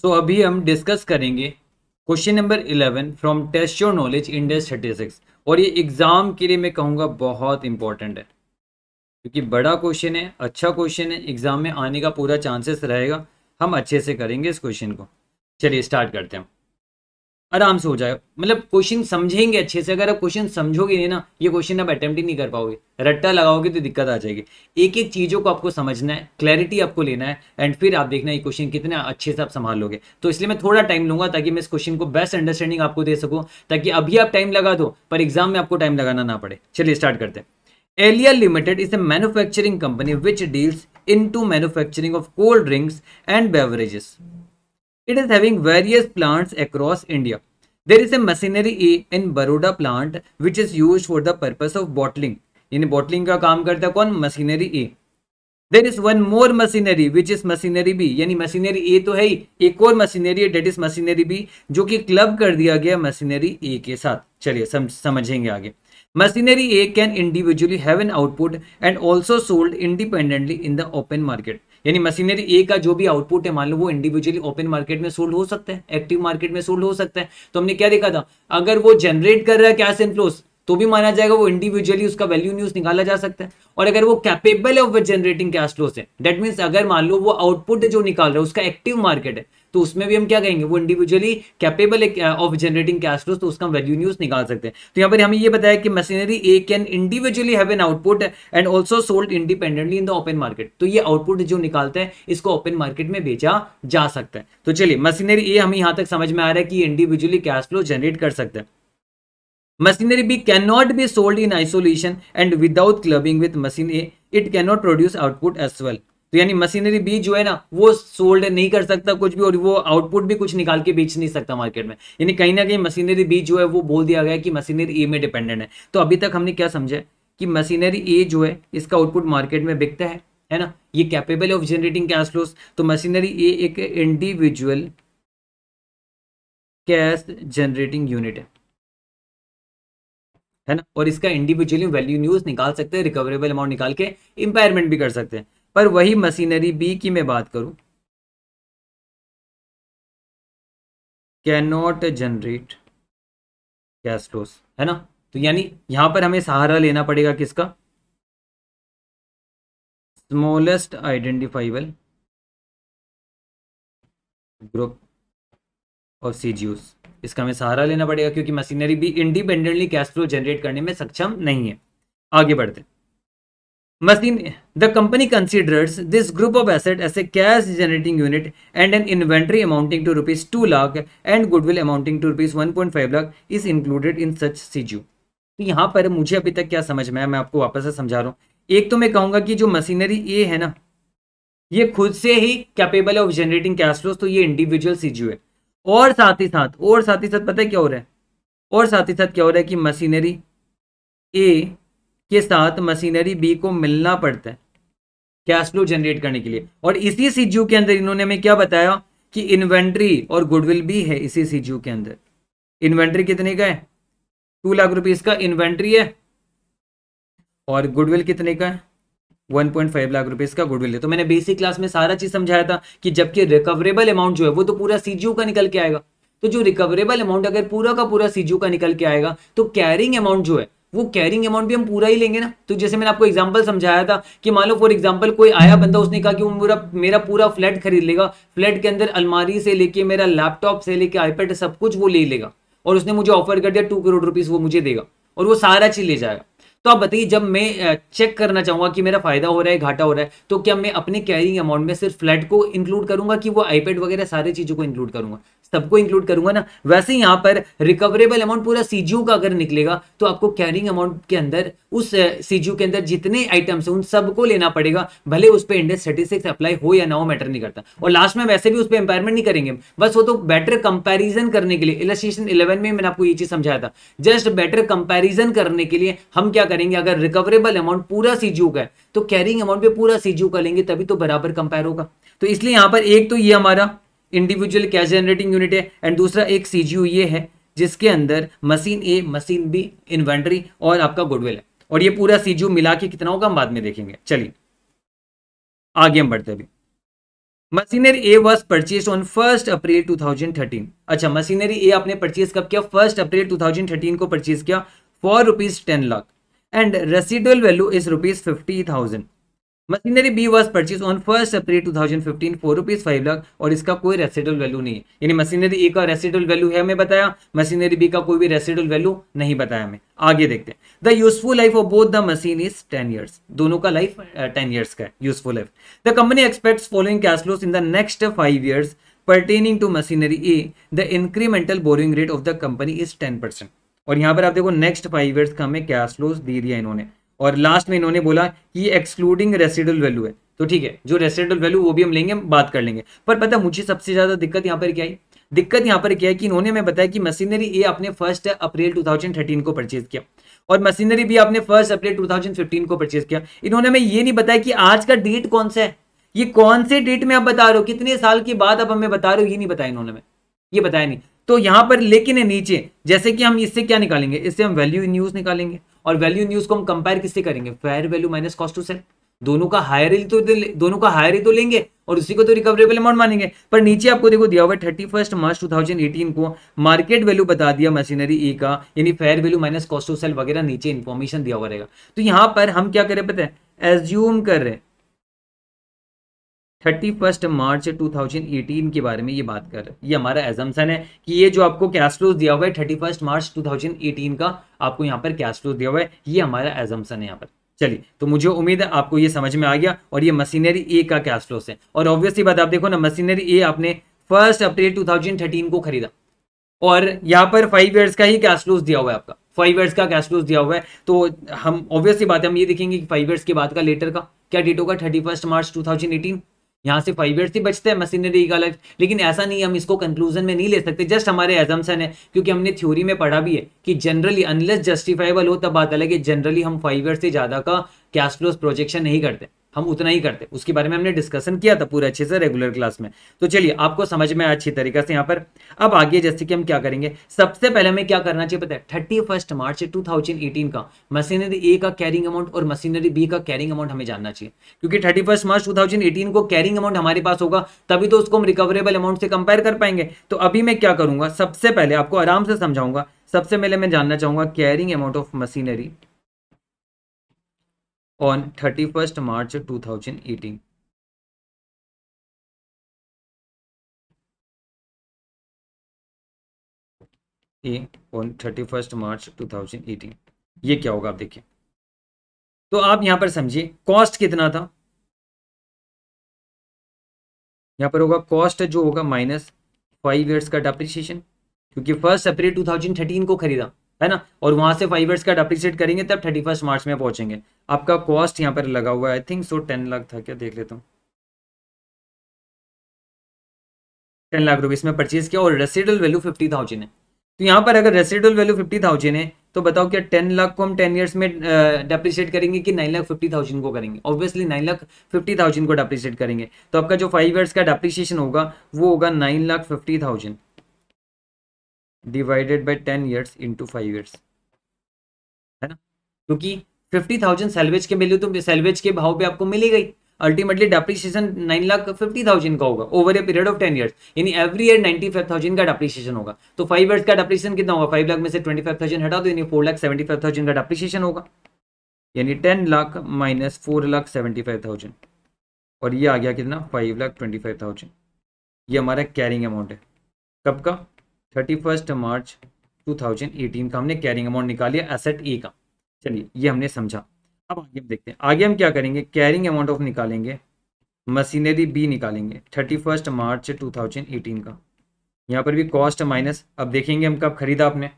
सो so, अभी हम discuss करेंगे question number eleven from test your knowledge Ind AS thirty six और ये एग्ज़ाम के लिए मैं कहूँगा बहुत इंपॉर्टेंट है क्योंकि बड़ा क्वेश्चन है अच्छा क्वेश्चन है एग्ज़ाम में आने का पूरा चांसेस रहेगा हम अच्छे से करेंगे इस क्वेश्चन को चलिए स्टार्ट करते हैं आराम से हो जाए मतलब क्वेश्चन समझेंगे अच्छे से अगर आप क्वेश्चन समझोगे नहीं ना ये क्वेश्चन आप अटेम्प्ट ही नहीं कर पाओगे रट्टा लगाओगे तो दिक्कत आ जाएगी एक एक चीज़ों को आपको समझना है क्लैरिटी आपको लेना है एंड फिर आप देखना ये क्वेश्चन कितना अच्छे से आप संभाल लोगे तो इसलिए मैं थोड़ा टाइम लूंगा ताकि मैं इस क्वेश्चन को बेस्ट अंडरस्टैंडिंग आपको दे सकूँ ताकि अभी आप टाइम लगा दो पर एग्जाम में आपको टाइम लगाना ना पड़े चलिए स्टार्ट करते हैं limited is a manufacturing company which deals in to manufacturing of cold drinks and beverages it is having various plants across India. There is a machinery in Baroda plant which is use for the purpose of bottling. यानी bottling का काम करता है कौन machinery A there is one more machinery which is machinery B यानी machinery A तो है ही एक और मशीनरी है डेट इज मशीनरी बी जो कि क्लब कर दिया गया मशीनरी ए के साथ चलिए सम, समझेंगे आगे machinery A can individually have an output and also sold independently in the open market यानी मशीनरी ए का जो भी आउटपुट है मान लो वो इंडिविजुअली ओपन मार्केट में सोल्ड हो सकता है एक्टिव मार्केट में सोल्ड हो सकता है तो हमने क्या देखा था अगर वो जनरेट कर रहा है कैश इनफ्लोस तो भी माना जाएगा वो इंडिविजुअली उसका वैल्यू न्यूज निकाला जा सकता है और अगर वो कैपेबल है जनरेटिंग कैश फ्लो है डेट मीन अगर मान लो वो आउटपुट जो निकाल रहा है उसका एक्टिव मार्केट है तो उसमें भी हम क्या कहेंगे वो individually capable of generating cash flows तो उसका वैल्यू न्यूज निकाल सकते हैं तो यहाँ पर हमें ये बताया कि machinery A can individually have an output and also sold independently in the open market तो ये आउटपुट जो निकालते हैं इसको ओपन मार्केट में बेचा जा सकता है तो चलिए मशीनरी ए हमें यहाँ तक समझ में आ रहा है कि इंडिविजुअली कैश फ्लो जनरेट कर सकते हैं cannot be sold in isolation and without clubbing with machine A it cannot produce output as well तो यानी मशीनरी बीज जो है ना वो सोल्ड नहीं कर सकता कुछ भी और वो आउटपुट भी कुछ निकाल के बेच नहीं सकता मार्केट में यानी कहीं ना कहीं मशीनरी बी जो है वो बोल दिया गया कि मशीनरी ए में डिपेंडेंट है तो अभी तक हमने क्या समझा कि मशीनरी ए जो है इसका आउटपुट मार्केट में बिकता है है ना ये capable of generating cash flows तो मशीनरी ए एक इंडिविजुअल कैश जनरेटिंग यूनिट है है ना और इसका इंडिविजुअली वैल्यू न्यूज निकाल सकते हैं रिकवरेबल अमाउंट निकाल के इंपायरमेंट भी कर सकते हैं पर वही मशीनरी बी की मैं बात करूं कैनॉट जनरेट कैश फ्लोस है ना तो यानी यहां पर हमें सहारा लेना पड़ेगा किसका स्मॉलेस्ट आइडेंटिफाइबल ग्रुप और सीजीओस इसका हमें सहारा लेना पड़ेगा क्योंकि मशीनरी भी इंडिपेंडेंटली कैश फ्लो जनरेट करने में सक्षम नहीं है आगे बढ़ते machine the company considers this group of asset as a cash generating unit and an inventory amounting to rupees two lakh and goodwill amounting to rupees one point five lakh is included in such CGU तो यहाँ पर मुझे अभी तक क्या समझ में है मैं आपको वापस से समझा रहा हूँ एक तो मैं कहूँगा कि जो मशीनरी ए है ना ये खुद से ही कैपेबल है ऑफ जनरेटिंग कैश फ्लोज तो ये इंडिविजुअल सीज्यू है और साथ ही साथ और साथ ही साथ पता है क्या हो रहा है और साथ ही साथ क्या हो रहा है कि मशीनरी ए के साथ मशीनरी बी को मिलना पड़ता है कैश फ्लो जनरेट करने के लिए और इसी सी के अंदर इन्होंने हमें क्या बताया कि इन्वेंट्री और गुडविल भी है इसी सीजू के अंदर इन्वेंट्री कितने का है टू लाख रुपीज का इन्वेंट्री है और गुडविल कितने का है 1.5 लाख रुपए का गुडविल है तो मैंने बेसिक क्लास में सारा चीज समझाया था कि जबकि रिकवरेबल अमाउंट जो है वो तो पूरा सीजीओ का निकल के आएगा तो जो रिकवरेबल अमाउंट अगर पूरा का पूरा सीजीओ का निकल के आएगा तो कैरिंग अमाउंट जो है वो कैरिंग अमाउंट भी हम पूरा ही लेंगे ना तो जैसे मैंने आपको एग्जांपल समझाया था कि मान लो फॉर एग्जांपल कोई आया बंदा उसने कहा कि वो मेरा मेरा पूरा फ्लैट खरीद लेगा फ्लैट के अंदर अलमारी से लेके मेरा लैपटॉप से लेके आईपैड सब कुछ वो ले लेगा और उसने मुझे ऑफर कर दिया टू करोड़ रुपीज़ वो मुझे देगा और वो सारा चीज़ ले जाएगा तो आप बताइए जब मैं चेक करना चाहूंगा कि मेरा फायदा हो रहा है घाटा हो रहा है तो क्या मैं अपने कैरिंग अमाउंट में सिर्फ फ्लैट को इंक्लूड करूंगा कि वो आईपैड वगैरह सारी चीज़ों को इंक्लूड करूंगा सबको इंक्लूड करूंगा ना वैसे यहाँ पर रिकवरेबल अमाउंट पूरा सीजीयू का अगर निकलेगा तो आपको कैरिंग अमाउंट के अंदर उस सीजीयू के अंदर जितने आइटम्स हैं उन सबको लेना पड़ेगा भले उस पर इंडेक्स थर्टी सिक्स अप्लाई हो या ना हो मैटर नहीं करता और लास्ट में वैसे भी उस पर एम्पायरमेंट नहीं करेंगे बस वो तो बेटर कंपेरिजन करने के लिए इलेस्ट्रेशन इलेवन में मैंने आपको ये चीज़ समझाया था जस्ट बेटर कंपेरिजन करने के लिए हम क्या करेंगे अगर रिकवरेबल अमाउंट पूरा सीजीयू का है तो कैरिंग अमाउंट पे पूरा सीजीयू का लेंगे तभी तो बराबर कंपेयर होगा तो इसलिए यहाँ पर एक तो ये हमारा इंडिविजुअल कैश जनरेटिंग यूनिट है एंड दूसरा एक सीजीयू ये है जिसके अंदर machine A machine B inventory और आपका गुडविल है और ये पूरा सीजीयू मिला के कितना होगा हम बाद में देखेंगे चलिए आगे हम बढ़ते अभी machinery A was purchase on first April 2013 अच्छा मशीनरी ए आपने परचेज कब किया फर्स्ट अप्रैल 2013 को परचेज किया for rupees ten lakh and residual value is rupees fifty thousand machinery B was purchase on first April 2015 for rupees five lakh और इसका कोई residual value नहीं है यानी मशीनरी ए का रेसिडल वैल्यू है हमें बताया मशीनरी बी का कोई भी रेसिडल वैल्यू नहीं बताया हमें आगे देखते हैं the useful life of both the machine is ten years दोनों का लाइफ टेन ईयर्स का है useful life the company expect following cash flows in the next five years to machinery A the incremental borrowing rate of the company is ten percent और यहाँ पर आप देखो next five years का हमें cash flows दे दिया इन्होंने और लास्ट में इन्होंने बोला कि एक्सक्लूडिंग रेसिडल वैल्यू है तो ठीक है जो रेसिडल वैल्यू वो भी हम लेंगे हम बात कर लेंगे पर पता है मुझे सबसे ज़्यादा दिक्कत यहाँ पर क्या है दिक्कत यहाँ पर क्या है कि इन्होंने हमें बताया कि मशीनरी ए आपने फर्स्ट अप्रैल 2013 को परचेज किया और मशीनरी भी आपने फर्स्ट अप्रैल 2015 को परचेज किया इन्होंने हमें ये नहीं बताया कि आज का डेट कौन सा है ये कौन से डेट में आप बता रहे हो कितने साल के बाद आप हमें बता रहे हो ये नहीं बताया इन्होंने ये बताया नहीं तो यहां पर लेकिन है नीचे जैसे कि हम इससे क्या निकालेंगे इससे हम वैल्यू इन यूज निकालेंगे और वैल्यू इन यूज को हम कंपेयर किससे करेंगे fair value minus cost to sell दोनों का हायर ही तो दोनों का हायर ही तो लेंगे और उसी को तो रिकवरेबल अमाउंट मानेंगे पर नीचे आपको देखो दिया हुआ है thirty first March two thousand eighteen को मार्केट वैल्यू बता दिया मशीनरी ए e का यानी fair value minus cost to sell वगैरह नीचे इन्फॉर्मेशन दिया हुआ रहेगा तो यहां पर हम क्या करें पता है एज्यूम कर रहे हैं थर्टी फर्स्ट मार्च 2018 के बारे में ये बात कर ये हमारा एजम्सन है कि ये जो आपको कैश फ्लोज दिया हुआ है थर्टी फर्स्ट मार्च 2018 का आपको यहाँ पर कैश फ्लोज दिया हुआ है ये हमारा एजम्सन है यहाँ पर चलिए तो मुझे उम्मीद है आपको ये समझ में आ गया और ये मशीनरी ए का कैश है और ऑब्वियसली बात आप देखो ना मशीनरी ए आपने फर्स्ट थाउजेंड थर्टीन को खरीदा और यहाँ पर फाइव ईयर्स का ही कैश दिया हुआ है आपका फाइव ईयर्स का कैश दिया हुआ है तो हम ऑब्वियसली बात है हम ये देखेंगे कि फाइव ईयर्स के बाद का लेटर का क्या डेट होगा thirty first March two thousand eighteen यहाँ से फाइव ईयर्स ही बचते हैं मशीनरी का लाइफ लेकिन ऐसा नहीं हम इसको कंक्लूजन में नहीं ले सकते जस्ट हमारे एजम्सन है क्योंकि हमने थ्योरी में पढ़ा भी है कि जनरली अनलेस जस्टिफाइबल हो तब बात अलग है जनरली हम फाइव ईयर से ज़्यादा का कैश फ्लोस प्रोजेक्शन नहीं करते हम उतना ही करते उसके बारे में हमने डिस्कशन किया था पूरे अच्छे से रेगुलर क्लास में तो चलिए आपको समझ में आया अच्छी तरीके से यहाँ पर अब आगे जैसे कि हम क्या करेंगे सबसे पहले हमें क्या करना चाहिए पता है thirty first March two thousand eighteen का मशीनरी ए का कैरिंग अमाउंट और मशीनरी बी का कैरिंग अमाउंट हमें जानना चाहिए क्योंकि thirty first March two thousand eighteen को कैरिंग अमाउंट हमारे पास होगा तभी तो उसको हम रिकवरेबल अमाउंट से कंपेयर कर पाएंगे तो अभी मैं क्या करूंगा सबसे पहले आपको आराम से समझाऊंगा सबसे पहले मैं जानना चाहूंगा carrying amount of machinery on 31st March 2018. Eighteen on thirty first March two thousand eighteen ये क्या होगा आप देखिए तो आप यहां पर समझिए कॉस्ट कितना था यहां पर होगा कॉस्ट जो होगा माइनस फाइव ईयर्स का डेप्रिशिएशन क्योंकि first April two thousand thirteen को खरीदा है ना और वहां से फाइव ईयर्स का डेप्रिशिएट करेंगे तब थर्टी फर्स्ट मार्च में पहुंचेंगे आपका कॉस्ट यहाँ पर लगा हुआ है I think so ten lakh था क्या देख लेता हूँ टेन लाख रुपीज में परचेज किया और रेसिडल वैल्यू फिफ्टी थाउजेंड है तो यहाँ पर अगर रेसिडल वैल्यू फिफ्टी थाउजेंड है तो बताओ क्या टेन लाख को हम टेन ईयर्स में डेप्रिशिएट करेंगे कि नाइन लाख फिफ्टी थाउजेंड को करेंगे obviously nine lakh fifty thousand को डेप्रिशिएट करेंगे तो आपका जो फाइव ईयर्स का डेप्रिशिएशन होगा वो होगा nine lakh fifty thousand divided by ten years into five years है ना क्योंकि फिफ्टी थाउजेंड सेल्वेज के मिले तो सेल्वेज के भाव पे आपको मिली गई ultimately depreciation nine lakh fifty thousand का होगा over a period of ten years यानी every year ninety five thousand का डेप्रिसिएशन होगा तो फाइव ईयर्स का डेप्रिसिएशन कितना होगा फाइव लाख में से ट्वेंटी फाइव थाउजेंड हटा दो यानी four lakh seventy five thousand का डेप्रिसिएशन होगा यानी ten lakh minus four lakh seventy five thousand और ये आ गया कितना five lakh twenty five thousand ये हमारा कैरिंग अमाउंट है कब का थर्टी फर्स्ट मार्च 2018 का हमने कैरिंग अमाउंट निकाल लिया एसेट ए का चलिए ये हमने समझा अब आगे हम देखते हैं आगे हम क्या करेंगे कैरिंग अमाउंट ऑफ निकालेंगे मशीनरी बी निकालेंगे थर्टी फर्स्ट मार्च 2018 का यहाँ पर भी कॉस्ट माइनस अब देखेंगे हम कब खरीदा आपने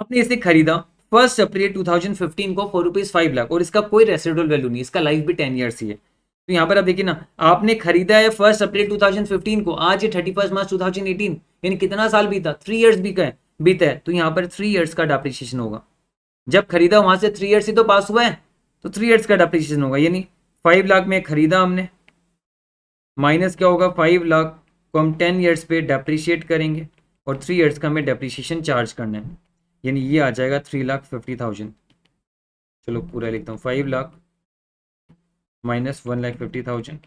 आपने इसे खरीदा फर्स्ट अप्रैल 2015 को फोर रुपीज फाइव लाख और इसका कोई रेसिडल वैल्यू नहीं इसका लाइफ भी टेन ईयर्स ही है तो यहाँ पर आप देखिए ना आपने खरीदा है फर्स्ट अप्रैल 2015 को आज ये थर्टी फर्स्ट मार्च 2018 यानी कितना साल बीता थ्री ईयर्स बीता है बीता है तो यहाँ पर थ्री ईयर्स का डेप्रिसिएशन होगा जब खरीदा वहां से थ्री ईयर्स ही तो पास हुआ है तो थ्री ईयर्स का डेप्रिसिएशन होगा यानी फाइव लाख में खरीदा हमने माइनस क्या होगा फाइव लाख को हम टेन ईयर्स पे डेप्रिशिएट करेंगे और थ्री ईयर्स का हमें डेप्रिशिएशन चार्ज करना है यानी ये आ जाएगा थ्री लाख फिफ्टी थाउजेंड चलो पूरा लिखता हूँ five lakh minus one lakh fifty thousand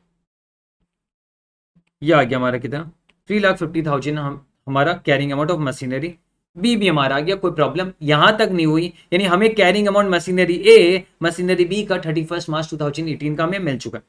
यह आ गया हमारा कितना थ्री लाख फिफ्टी थाउजेंड हम हमारा carrying amount of machinery B भी हमारा आ गया कोई प्रॉब्लम यहां तक नहीं हुई यानी हमें carrying amount machinery A machinery B का thirty first March two thousand eighteen का हमें मिल चुका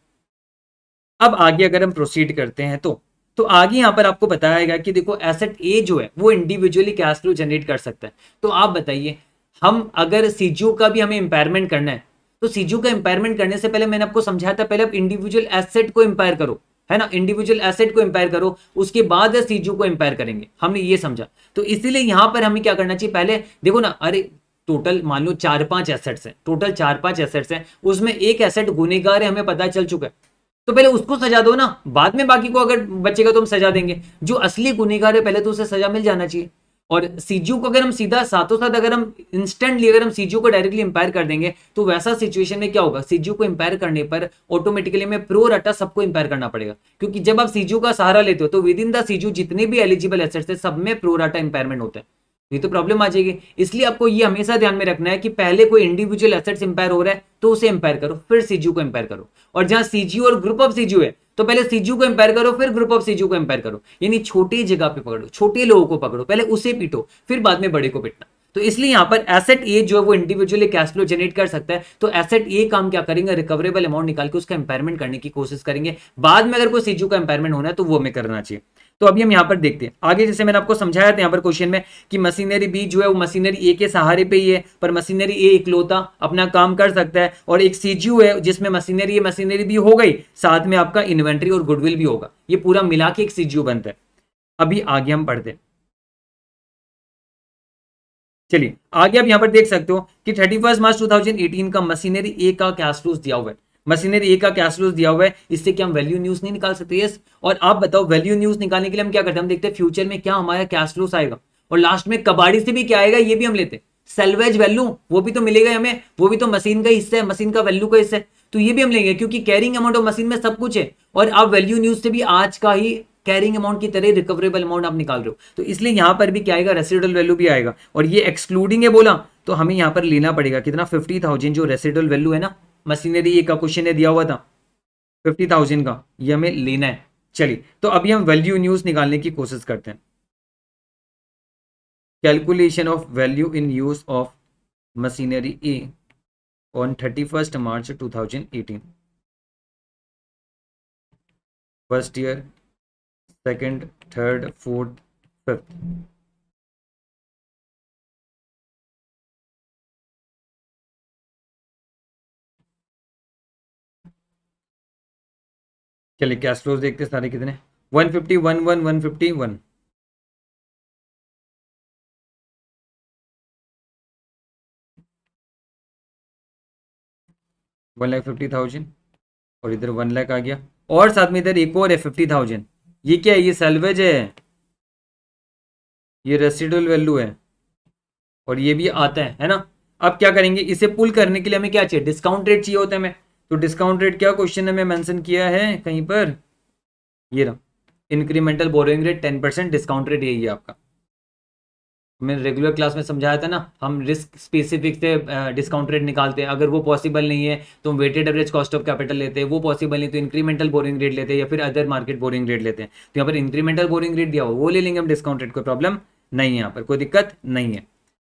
अब आगे अगर हम प्रोसीड करते हैं तो तो आगे यहां पर आपको बताया गया कि देखो एसेट ए जो है वो इंडिविजुअली कैश फ्लो जनरेट कर सकता है तो आप बताइए हम अगर सीजीओ का भी हमें इम्पेयरमेंट करना है तो सीजीओ का एम्पायरमेंट करने से पहले मैंने आपको समझाया था पहले आप इंडिविजुअल एसेट को एम्पायर करो है ना इंडिविजुअल एसेट को एम्पायर करो उसके बाद सीजू को एम्पायर करेंगे हमने ये समझा तो इसीलिए यहां पर हमें क्या करना चाहिए पहले देखो ना अरे टोटल मान लो चार पांच एसेट्स हैं टोटल चार पांच एसेट्स हैं उसमें एक एसेट गुनेगार है हमें पता चल चुका है तो पहले उसको सजा दो ना बाद में बाकी को अगर बचेगा तो हम सजा देंगे जो असली गुनेगार है पहले तो उसे सजा मिल जाना चाहिए और सीजू को अगर हम सीधा साथों साथ अगर हम इंस्टेंटली अगर हम सीजू को डायरेक्टली इंपायर कर देंगे तो वैसा सिचुएशन में क्या होगा सीजू को इंपायर करने पर ऑटोमेटिकली में प्रो रटा सबको इंपायर करना पड़ेगा क्योंकि जब आप सीजू का सहारा लेते हो तो विद इन द सीजू जितने भी एलिजिबल एसेट्स है सब में प्रो रटा इंपायरमेंट होता है ये तो प्रॉब्लम आ जाएगी इसलिए आपको ये हमेशा ध्यान में रखना है कि पहले कोई इंडिविजुअल एसेट्स इंपायर हो रहा है तो उसे इंपायर करो फिर सीजू को इंपायर करो और जहां सीजू और ग्रुप ऑफ सीजू है तो पहले सीजू को एम्पायर करो फिर ग्रुप ऑफ सीजू को एम्पायर करो यानी छोटी जगह पे पकड़ो छोटे लोगों को पकड़ो पहले उसे पीटो फिर बाद में बड़े को पीटना तो इसलिए यहां पर एसेट ए जो है वो इंडिविजुअली कैश फ्लो जनरेट कर सकता है तो एसेट ए काम क्या करेंगे रिकवरेबल अमाउंट निकाल के उसका एम्पायरमेंट करने की कोशिश करेंगे बाद में अगर कोई सीजू का एम्पायरमेंट होना है तो वो हमें करना चाहिए तो अभी हम यहाँ पर देखते हैं आगे जैसे मैंने आपको समझाया था यहाँ पर क्वेश्चन में कि मशीनरी बी जो है वो मशीनरी ए के सहारे पे ही है पर मशीनरी ए इकलौता अपना काम कर सकता है और एक सी है जिसमें मशीनरी ए मशीनरी बी हो गई साथ में आपका इन्वेंट्री और गुडविल भी होगा ये पूरा मिला के एक सी बनता है अभी आगे हम पढ़ते हैं चलिए आगे आप यहाँ पर देख सकते हो कि थर्टी मार्च 2018 का मशीनरी ए का कैश फ्लोज दिया हुआ है मशीनरी ए का कैश फ्लोज दिया हुआ है इससे क्या हम वैल्यू न्यूज नहीं निकाल सकते यस और आप बताओ वैल्यू न्यूज निकालने के लिए हम क्या करते हैं हम देखते हैं फ्यूचर में क्या हमारा कैश फ्लोस आएगा और लास्ट में कबाड़ी से भी क्या आएगा ये भी हम लेते हैं सेल्वेज वैल्यू वो भी तो मिलेगा हमें वो भी तो मशीन का हिस्सा है मशीन का वैल्यू का हिस्सा है तो ये भी हम लेंगे क्योंकि कैरिंग अमाउंट ऑफ मशीन में सब कुछ है और आप वैल्यू न्यूज से भी आज का ही कैरिंग अमाउंट की तरह रिकवरेबल अमाउंट आप निकाल रहे हो तो इसलिए यहाँ पर भी क्या आएगा रेसिडल वैल्यू भी आएगा और ये एक्सक्लूडिंग है बोला तो हमें यहाँ पर लेना पड़ेगा कितना फिफ्टी थाउजेंड जो रेसिडल वैल्यू है ना मशीनरी ये का क्वेश्चन है दिया हुआ था फिफ्टी थाउजेंड का ये हमें लेना है चलिए तो अभी हम वैल्यू न्यूज निकालने की कोशिश करते हैं calculation of value in use of machinery A on thirty first March two thousand eighteen first year second third fourth fifth चलिए कैश फ्लोज देखते हैं सारे कितने one fifty one one one fifty one one lakh fifty thousand और इधर one lakh आ गया और साथ में इधर एक और है फिफ्टी थाउजेंड ये क्या है ये सेल्वेज है ये रेसिडुअल वैल्यू है और ये भी आता है है ना अब क्या करेंगे इसे पुल करने के लिए हमें क्या चाहिए डिस्काउंट रेट चाहिए होता है हमें तो डिस्काउंट रेट क्या क्वेश्चन में मेंशन किया है कहीं पर ये रहा incremental borrowing rate ten percent discount rate यही है आपका मैंने रेगुलर क्लास में समझाया था ना हम रिस्क स्पेसिफिक से डिस्काउंट रेट निकालते हैं अगर वो पॉसिबल नहीं है तो हम weighted average cost of capital लेते हैं वो पॉसिबल नहीं तो इंक्रीमेंटल बोरिंग रेट लेते हैं या फिर अदर मार्केट बोरिंग रेट लेते हैं तो यहाँ पर इंक्रीमेंटल बोरिंग रेट दिया हो वो ले लेंगे हम डिस्काउंट रेट कोई प्रॉब्लम नहीं है यहाँ पर कोई दिक्कत नहीं है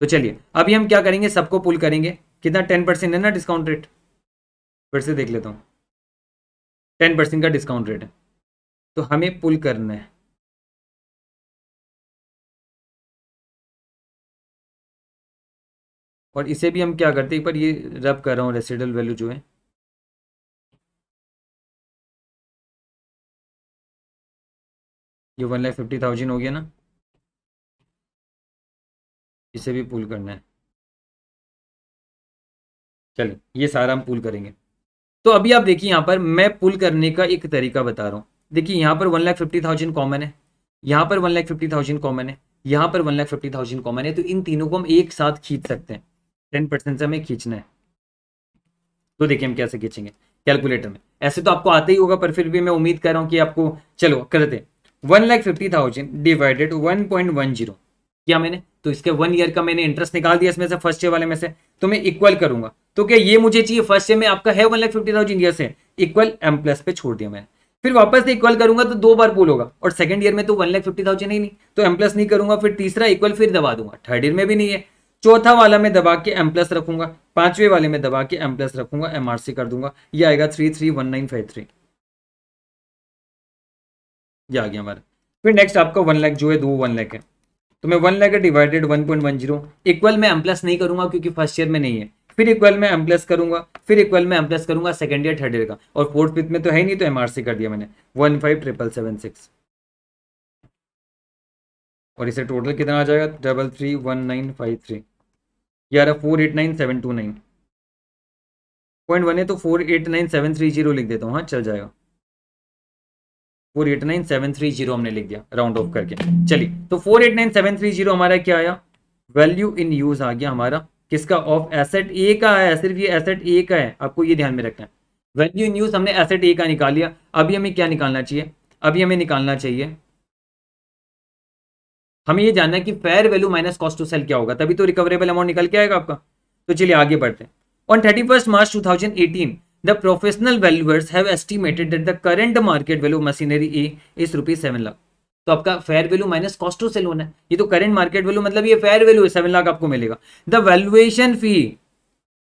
तो चलिए अभी हम क्या करेंगे सबको पुल करेंगे कितना टेन परसेंट है ना डिस्काउंट रेट फिर से देख लेता हूँ टेन परसेंट का डिस्काउंट रेट है तो हमें पुल करना है और इसे भी हम क्या करते हैं एक बार ये रब कर रहा हूँ रेसिडल वैल्यू जो है ये वन लाख फिफ्टी थाउजेंड हो गया ना इसे भी पुल करना है चलिए ये सारा हम पुल करेंगे तो अभी आप देखिए यहाँ पर मैं पुल करने का एक तरीका बता रहा हूँ देखिए यहाँ पर one lakh fifty thousand common है यहाँ पर one lakh fifty thousand common है यहाँ पर one lakh fifty thousand common है तो इन तीनों को हम एक साथ खींच सकते हैं टेन परसेंट से हमें खींचना है तो देखिए हम कैसे खींचेंगे कैलकुलेटर में ऐसे तो आपको आता ही होगा पर फिर भी मैं उम्मीद कर रहा हूँ कि आपको चलो करते one lakh fifty thousand divided one point one zero क्या मैंने तो इसके वन ईयर का मैंने इंटरेस्ट निकाल दिया इसमें से फर्स्ट ईयर वाले में से तो मैं इक्वल करूंगा तो क्या ये मुझे चाहिए फर्स्ट ईयर में आपका है one lakh fifty thousand year से इक्वल एम प्लस पे छोड़ दिया मैंने फिर वापस से इक्वल करूंगा तो दो बार पुल होगा और सेकंड ईयर में तो वन लाख फिफ्टी थाउजेंड ही नहीं तो एम प्लस नहीं करूंगा फिर तीसरा इक्वल फिर दबा दूंगा थर्ड ईयर में भी नहीं है चौथा वाला मैं दबा के एम प्लस रखूंगा पांचवे वाले में दबा के एम प्लस रखूंगा एम आर सी कर दूंगा यह आएगा three three one nine five three ये आ गया हमारा फिर नेक्स्ट आपका वन लाख जो है दो वन लाख है तो मैं वन लेकर divided one point one zero equal में एम प्लस नहीं करूंगा क्योंकि फर्स्ट ईयर में नहीं है फिर इक्वल में एम प्लस करूंगा फिर इक्वल में एम प्लस करूंगा सेकेंड ईयर थर्ड ईयर का और फोर्थ फिफ्थ में तो है नहीं तो एमआरसी कर दिया मैंने one five triple seven six और इसे टोटल कितना आ जाएगा double three one nine five three ग्यारह four eight nine seven two nine point one है तो four eight nine seven three zero लिख देता हूँ हाँ चल जाएगा four eight nine seven three zero हमने लिख दिया राउंड ऑफ करके चलिए तो four eight nine seven three zero हमारा क्या आया वैल्यू इन यूज आ गया हमारा किसका ऑफ एसेट ए का है सिर्फ ये एसेट ए का है आपको ये ध्यान में रखना है वैल्यू इन यूज हमने एसेट ए का निकाल लिया अभी हमें क्या निकालना चाहिए अभी हमें निकालना चाहिए हमें ये जानना है कि fair value minus cost to sell क्या होगा तभी तो रिकवरेबल अमाउंट निकल के आएगा आपका तो चलिए आगे बढ़ते हैं on thirty first March two thousand eighteen The professional valuers have estimated that the current market value of machinery A is rupees seven lakh तो आपका fair value minus cost to sell होना है ये तो करेंट मार्केट वैल्यू मतलब ये fair value है seven lakh आपको मिलेगा the valuation fee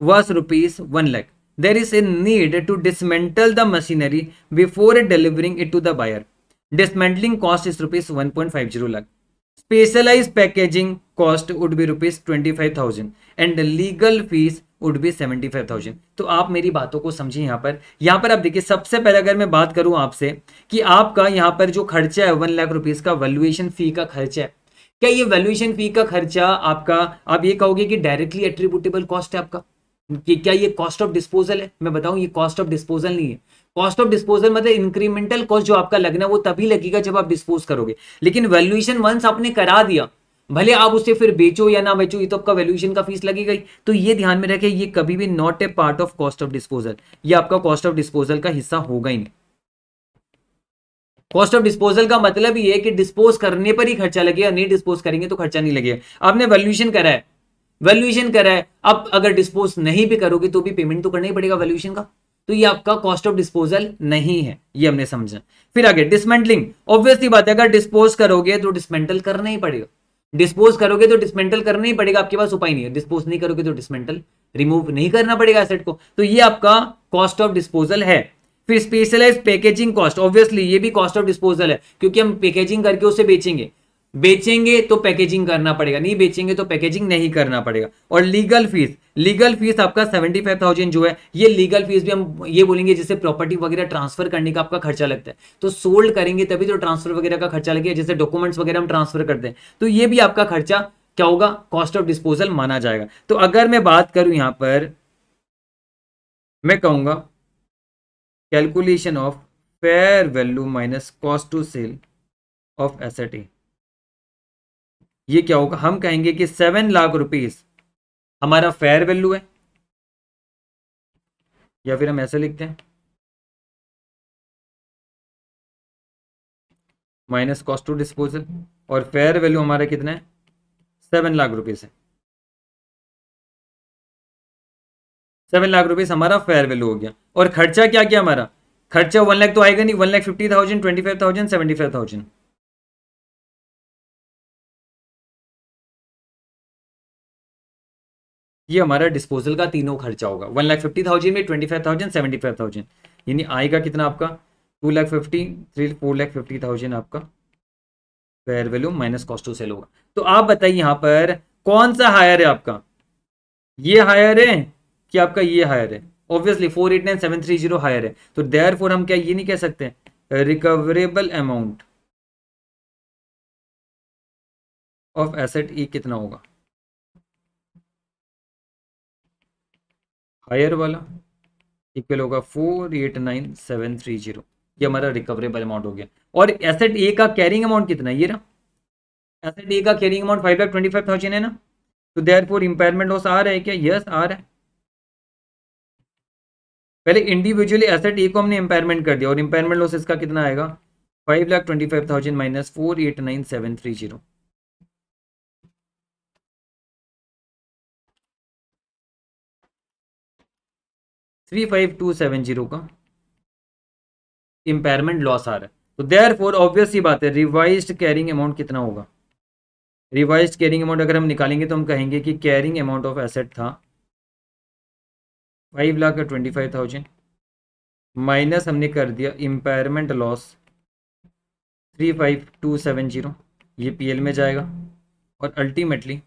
was rupees one lakh there is a need to dismantle the machinery before delivering it to the buyer dismantling cost is rupees one point five zero lakh specialise packaging cost would be rupees twenty five thousand and legal fees would be seventy five thousand तो आप मेरी बातों को समझिए यहाँ पर यहाँ पर आप देखिए सबसे पहले अगर मैं बात करूँ आपसे कि आपका यहाँ पर जो खर्चा है वन लाख रुपीज़ का वैल्यूएशन फ़ी का खर्चा है क्या ये वैल्यूएशन फ़ी का खर्चा आपका आप ये कहोगे कि डायरेक्टली एट्रीब्यूटेबल कॉस्ट है आपका कि क्या ये कॉस्ट ऑफ डिस्पोजल है मैं बताऊं ये कॉस्ट ऑफ डिस्पोजल नहीं है कॉस्ट ऑफ डिस्पोजल मतलब इंक्रीमेंटल कॉस्ट जो आपका लगना है वो तभी लगेगा जब आप डिस्पोज करोगे लेकिन वैल्यूएशन वंस आपने करा दिया भले आप उसे फिर बेचो या ना बेचो ये तो आपका वैल्यूएशन का फीस लगेगा गई तो ये ध्यान में रखें ये कभी भी not a part of cost of disposal ये आपका कॉस्ट ऑफ डिस्पोजल का हिस्सा होगा ही नहीं कॉस्ट ऑफ डिस्पोजल का मतलब ये है कि डिस्पोज करने पर ही खर्चा लगेगा नहीं डिस्पोज करेंगे तो खर्चा नहीं लगेगा आपने वैल्यूएशन करा है वैल्यूएशन करा है अब अगर डिस्पोज नहीं भी करोगे तो भी पेमेंट तो करना ही पड़ेगा वैल्यूएशन का तो ये आपका कॉस्ट ऑफ डिस्पोजल नहीं है ये हमने समझा फिर आगे डिसमेंटलिंग ऑब्वियसली बात है अगर डिस्पोज करोगे तो डिसमेंटल करना ही पड़ेगा डिस्पोज करोगे तो डिसमेंटल करना ही पड़ेगा आपके पास उपाय नहीं है डिस्पोज नहीं करोगे तो डिसमेंटल रिमूव नहीं करना पड़ेगा एसेट को तो ये आपका कॉस्ट ऑफ डिस्पोजल है फिर स्पेशलाइज पैकेजिंग कॉस्ट ऑब्वियसली ये भी कॉस्ट ऑफ डिस्पोजल है क्योंकि हम पैकेजिंग करके उसे बेचेंगे बेचेंगे तो पैकेजिंग करना पड़ेगा नहीं बेचेंगे तो पैकेजिंग नहीं करना पड़ेगा और लीगल फीस लीगल फीस आपका सेवेंटी फाइव थाउजेंड जो है ये लीगल फीस भी हम ये बोलेंगे जैसे प्रॉपर्टी वगैरह ट्रांसफर करने का आपका खर्चा लगता है तो सोल्ड करेंगे तभी तो ट्रांसफर वगैरह का खर्चा लगेगा जैसे डॉक्यूमेंट्स वगैरह हम ट्रांसफर करते हैं तो ये भी आपका खर्चा क्या होगा कॉस्ट ऑफ डिस्पोजल माना जाएगा तो अगर मैं बात करूं यहां पर मैं कहूंगा calculation of fair value minus cost to sell of asset A ये क्या होगा हम कहेंगे कि सेवन लाख रुपीज हमारा फेयर वैल्यू है या फिर हम ऐसे लिखते हैं माइनस कॉस्ट टू डिस्पोजल और फेयर वैल्यू हमारा कितना है सेवन लाख रुपीज है सेवन लाख रुपीज हमारा फेयर वैल्यू हो गया और खर्चा क्या क्या हमारा खर्चा वन लाख तो आएगा नहीं one lakh fifty thousand twenty five thousand seventy five thousand ये हमारा डिस्पोजल का तीनों खर्चा होगा वन लाख फिफ्टी थाउजेंड में twenty five thousand seventy five thousand यानी आएगा कितना आपका two lakh fifty three four lakh fifty thousand आपका fair value minus cost to sell होगा तो आप बताइए यहाँ पर कौन सा हायर है आपका ये हायर है कि आपका ये हायर है obviously four eight nine seven three zero higher है तो देयर फोर हम क्या ये नहीं कह सकते recoverable amount of asset E कितना होगा हायर वाला इक्वल होगा four eight nine seven three zero ये हमारा रिकवरेबल अमाउंट हो गया और एसेट ए का कैरिंग अमाउंट कितना है ये रहा एसेट ए का carrying amount five lakh twenty five thousand है ना तो देयर फोर इम्पेयरमेंट लॉस आ रहा है क्या यस आ रहा है पहले इंडिविजुअली एसेट ए को हमने इम्पेयरमेंट कर दिया और इम्पेयरमेंट लॉस इसका कितना आएगा five lakh twenty five thousand minus four eight nine seven three zero three five two seven zero का इंपेयरमेंट लॉस आ रहा है तो देयर फोर ऑब्वियस ही बात है रिवाइज कैरिंग अमाउंट कितना होगा रिवाइज कैरिंग अमाउंट अगर हम निकालेंगे तो हम कहेंगे कि कैरिंग अमाउंट ऑफ एसेट था five lakh twenty five thousand minus हमने कर दिया impairment loss three five two seven zero ये पीएल में जाएगा और ultimately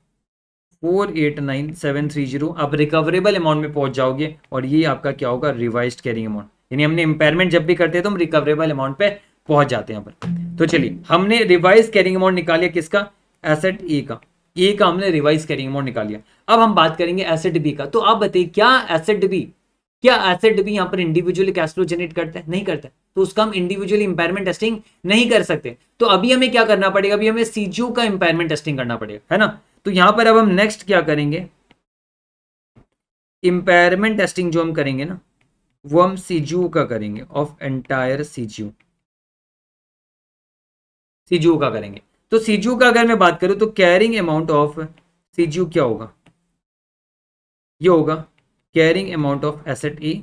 four eight nine seven three zero आप रिकवरेबल अमाउंट में पहुंच जाओगे और ये आपका क्या होगा रिवाइज कैरिंग अमाउंट यानी हमने इंपेयरमेंट जब भी करते हैं तो हम रिकवरेबल अमाउंट पे पहुंच जाते हैं यहाँ पर तो चलिए हमने रिवाइज कैरिंग अमाउंट निकालिया किसका एसेट ए का ए का हमने रिवाइज कैरिंग अमाउंट निकालिया अब हम बात करेंगे एसेट बी का तो आप बताइए क्या एसेट बी क्या एसेट भी यहाँ पर इंडिविजुअली कैश फ्लो जनरेट करता है नहीं करता है। तो उसका हम इंडिविजुअली इंपेयरमेंट टेस्टिंग नहीं कर सकते तो अभी हमें क्या करना पड़ेगा अभी हमें सीजू का इंपेयरमेंट टेस्टिंग करना पड़ेगा है ना तो यहां पर अब हम नेक्स्ट क्या करेंगे इंपेयरमेंट टेस्टिंग जो हम करेंगे ना वो हम सीजीओ का करेंगे ऑफ एंटायर सीजीओ सीजीओ का करेंगे तो सीजीओ का अगर मैं बात करूं तो कैरिंग अमाउंट ऑफ सीजीओ क्या होगा ये होगा carrying amount of asset E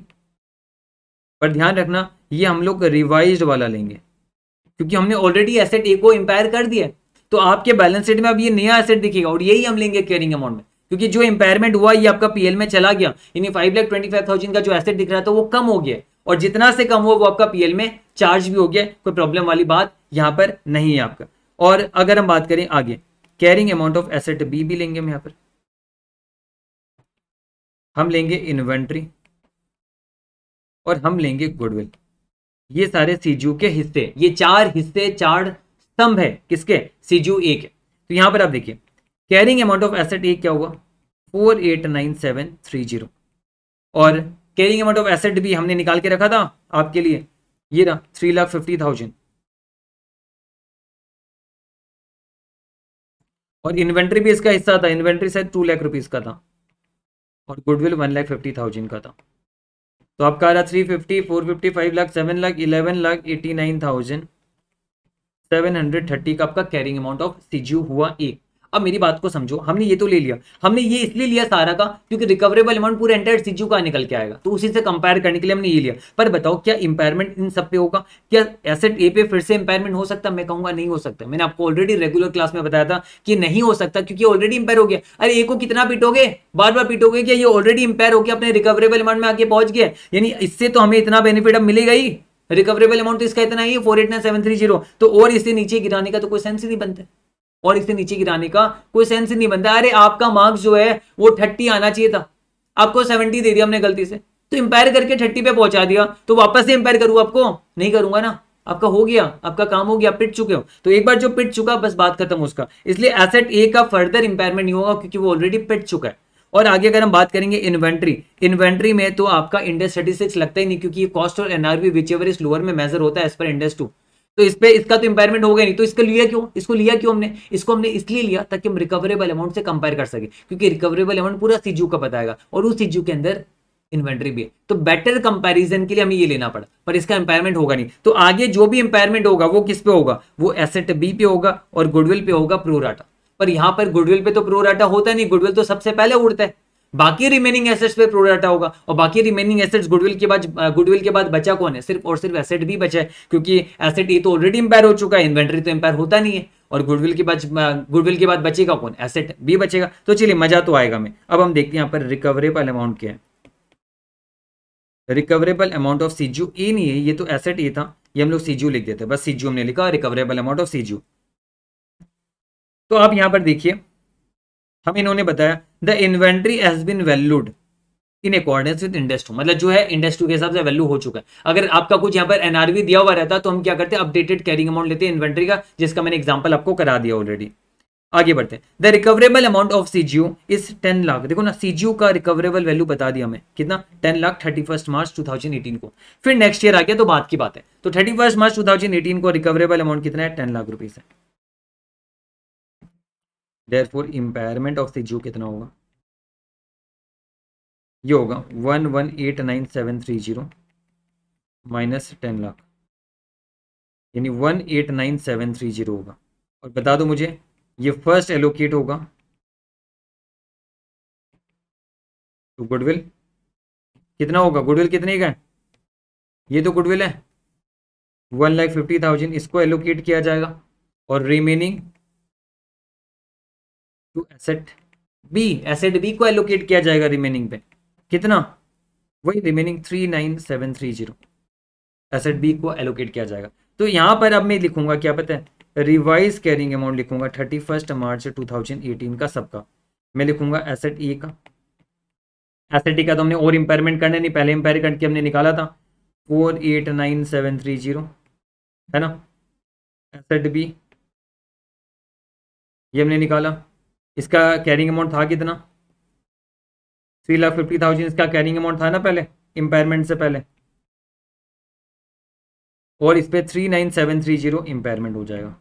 पर ध्यान रखना ये हम लोग रिवाइज वाला लेंगे क्योंकि हमने ऑलरेडी एसेट ए को इंपायर कर दिया तो आपके बैलेंस शीट में अब ये नया एसेट दिखेगा और यही हम लेंगे कैरिंग अमाउंट में क्योंकि जो इंपेयरमेंट हुआ ये आपका पीएल में चला गया यानी five lakh twenty five thousand का जो एसेट दिख रहा था वो कम हो गया और जितना से कम हुआ वो आपका पीएल में चार्ज भी हो गया कोई प्रॉब्लम वाली बात यहाँ पर नहीं है आपका और अगर हम बात करें आगे carrying amount of asset B भी लेंगे हम यहाँ पर हम लेंगे इन्वेंट्री और हम लेंगे गुडविल ये सारे सीजू के हिस्से ये चार हिस्से चार स्तंभ है किसके सी ए के तो यहां पर आप देखिए carrying amount of asset A क्या होगा four eight nine seven three zero और कैरिंग अमाउंट ऑफ एसेट भी हमने निकाल के रखा था आपके लिए ये रहा थ्री लाख फिफ्टी थाउजेंड और इन्वेंट्री भी इसका हिस्सा था इन्वेंट्री शायद टू लाख रुपीज़ का था और goodwill one lakh fifty thousand का था तो आपका आ रहा three fifty four fifty five lakh seven lakh eleven lakh eighty nine thousand 730 का आपका कैरिंग अमाउंट ऑफ सीजीयू हुआ एक अब मेरी बात को समझो हमने ये तो ले लिया हमने ये इसलिए लिया सारा का क्योंकि रिकवरेबल अमाउंट पूरे एंटायर सीजू का निकल के आएगा तो उसी से कंपेयर करने के लिए हमने ये लिया पर बताओ क्या इंपायरमेंट इन सब पे होगा क्या एसेट ए पे फिर से इंपायरमेंट हो सकता मैं कहूंगा नहीं हो सकता मैंने आपको ऑलरेडी रेगुलर क्लास में बताया था कि नहीं हो सकता क्योंकि ऑलरेडी इंपेयर हो गया अरे ए को कितना पीटोगे बार बार पीटोगे क्या ये ऑलरेडी इंपेयर हो गया अपने रिकवरेबल अमाउंट में आगे पहुंच गया यानी इससे तो हमें इतना बेनिफिट अब मिलेगा ही रिकवरेबल अमाउंट तो इसका इतना ही four eight nine seven three zero तो और इससे नीचे गिराने का तो कोई सेंस ही नहीं बनता और इससे नीचे गिराने का कोई सेंस ही नहीं बनता अरे आपका मार्क्स जो है वो थर्टी आना चाहिए था आपको सेवेंटी दे दिया हमने गलती से तो इंपायर करके थर्टी पे पहुंचा दिया तो वापस से इंपायर करूँ आपको नहीं करूंगा ना आपका हो गया आपका काम हो गया पिट चुके हो तो एक बार जो पिट चुका बस बात खत्म उसका इसलिए एसेट ए का फर्दर इंपेयरमेंट नहीं होगा क्योंकि वो ऑलरेडी पिट चुका है और आगे अगर हम बात करेंगे इन्वेंट्री इन्वेंट्री में तो आपका इंडेक्स थर्टी सिक्स लगता ही नहीं क्योंकि ये कॉस्ट और NRV whichever is lower में मेजर होता है एज पर इंडेक्स टू तो इस पर इसका तो इंपायरमेंट होगा नहीं तो इसको लिया क्यों इसको लिया क्यों हमने इसको हमने इसलिए लिया ताकि हम रिकवरेबल अमाउंट से कंपेयर कर सके क्योंकि रिकवरेबल अमाउंट पूरा सीजू का बताएगा और उस सीजू के अंदर इन्वेंट्री भी तो बेटर कंपैरिजन के लिए हमें ये लेना पड़ा पर इसका इंपायरमेंट होगा नहीं तो आगे जो भी इंपायरमेंट होगा वो किस पे होगा वो एसेट बी पे होगा और गुडविल पे होगा प्रोराटा पर यहां पर गुडविल पे तो प्रोराटा होता नहीं गुडविल तो सबसे पहले उड़ता है बाकी रिमेनिंग एसेट्स पे प्रोराटा होगा और बाकी रिमेनिंग एसेट्स गुडविल के बाद गुडविल के बाद बचा कौन है सिर्फ और सिर्फ एसेट भी बचा है क्योंकि एसेट ये तो ऑलरेडी इंपायर हो चुका है इन्वेंट्री तो इंपायर होता नहीं है और गुडविल के बाद गुडविल के बाद बचेगा कौन एसेट भी बचेगा तो चलिए मजा तो आएगा मैं अब हम देखते हैं यहाँ पर रिकवरेबल अमाउंट क्या है recoverable amount of CGU A नहीं है ये तो एसेट ये था ये हम लोग सीजू लिख देते बस सीजू हमने लिखा रिकवरेबल अमाउंट ऑफ सीजू तो आप यहां पर देखिए हम इन्होंने बताया the inventory has been valued in accordance with Ind AS मतलब जो है इंडेस्ट के हिसाब से वैल्यू हो चुका है अगर आपका कुछ यहाँ पर एनआरवी दिया हुआ रहता तो हम क्या करते अपडेटेड कैरिंग अमाउंट लेते हैं इन्वेंट्री का जिसका मैंने एग्जाम्पल आपको करा दिया ऑलरेडी आगे बढ़ते हैं the recoverable amount of CGU is ten lakh देखो ना सीजीओ का रिकवरेबल वैल्यू बता दिया हमें कितना ten lakh thirty first March two thousand eighteen को फिर नेक्स्ट ईयर आ गया तो बात की बात है तो thirty first March two thousand eighteen को रिकवरेबल अमाउंट कितना है टेन लाख रुपीज है therefore impairment of CGU कितना होगा ये होगा one one eight nine seven three zero minus ten lakh यानी one eight nine seven three zero होगा और बता दो मुझे ये फर्स्ट एलोकेट होगा तो गुडविल कितना होगा गुडविल कितने का ये तो गुडविल है वन लाख फिफ्टी थाउजेंड इसको एलोकेट किया जाएगा और remaining to asset B asset B को एलोकेट किया जाएगा रिमेनिंग पे कितना वही remaining three nine seven three zero asset B को एलोकेट किया जाएगा तो यहां पर अब मैं लिखूंगा क्या पता है रिवाइज कैरिंग अमाउंट लिखूंगा thirty first March two thousand eighteen का सबका मैं लिखूंगा एसेट ई का एसेट ई का तो हमने और इंपेयरमेंट करने नहीं पहले इम्पेयर करके हमने निकाला था four eight nine seven three zero है ना एसेट बी ये हमने निकाला इसका कैरिंग अमाउंट था कितना थ्री लाख फिफ्टी थाउजेंड इसका कैरिंग अमाउंट था ना पहले इम्पेयरमेंट से पहले और इस पर three nine seven three zero impairment हो जाएगा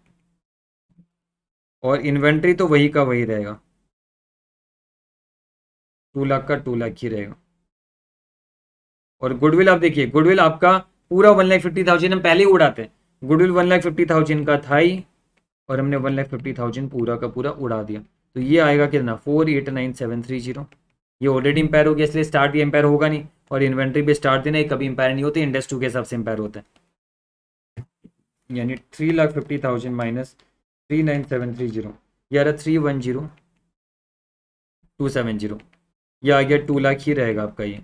और इन्वेंट्री तो वही का वही रहेगा टू लाख का टू लाख ही रहेगा और गुडविल आप देखिए गुडविल आपका पूरा वन लाख फिफ्टी थाउजेंड हम पहले ही उड़ाते हैं goodwill one lakh fifty thousand का था ही और हमने वन लाख फिफ्टी थाउजेंड पूरा का पूरा उड़ा दिया तो ये आएगा कितना four eight nine seven three zero ये ऑलरेडी इंपायर हो गया इसलिए स्टार्ट भी इंपायर होगा नहीं और इन्वेंट्री भी स्टार्ट देना कभी इंपायर नहीं होते इंडेक्स टू के हिसाब से इंपायर होते हैं यानी three lakh fifty thousand minus three nine seven three zero three one zero two seven zero ये आ गया टू लाख ही रहेगा आपका ये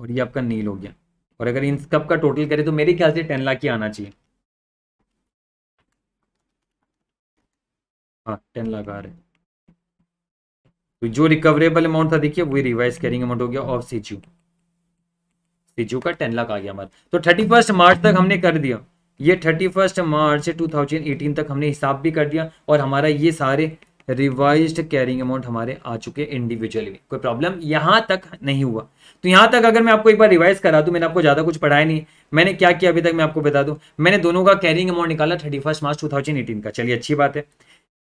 और ये आपका नील हो गया और अगर इन सब का टोटल करें तो मेरे ख्याल से टेन लाख ही आना चाहिए हाँ टेन लाख आ रहे तो जो रिकवरेबल अमाउंट था देखिए वही रिवाइज कैरिंग अमाउंट हो गया ऑफ सीचू सीचू का टेन लाख आ गया हमारा तो थर्टी फर्स्ट मार्च तक हमने कर दिया ये थर्टी फर्स्ट मार्च 2018 तक हमने हिसाब भी कर दिया और हमारा ये सारे रिवाइज कैरिंग अमाउंट हमारे आ चुके इंडिविजुअली कोई प्रॉब्लम यहां तक नहीं हुआ तो यहां तक अगर मैं आपको एक बार रिवाइज करा दूँ मैंने आपको ज़्यादा कुछ पढ़ाया नहीं मैंने क्या किया अभी तक मैं आपको बता दूँ मैंने दोनों का कैरिंग अमाउंट निकाला थर्टी मार्च टू का चलिए अच्छी बात है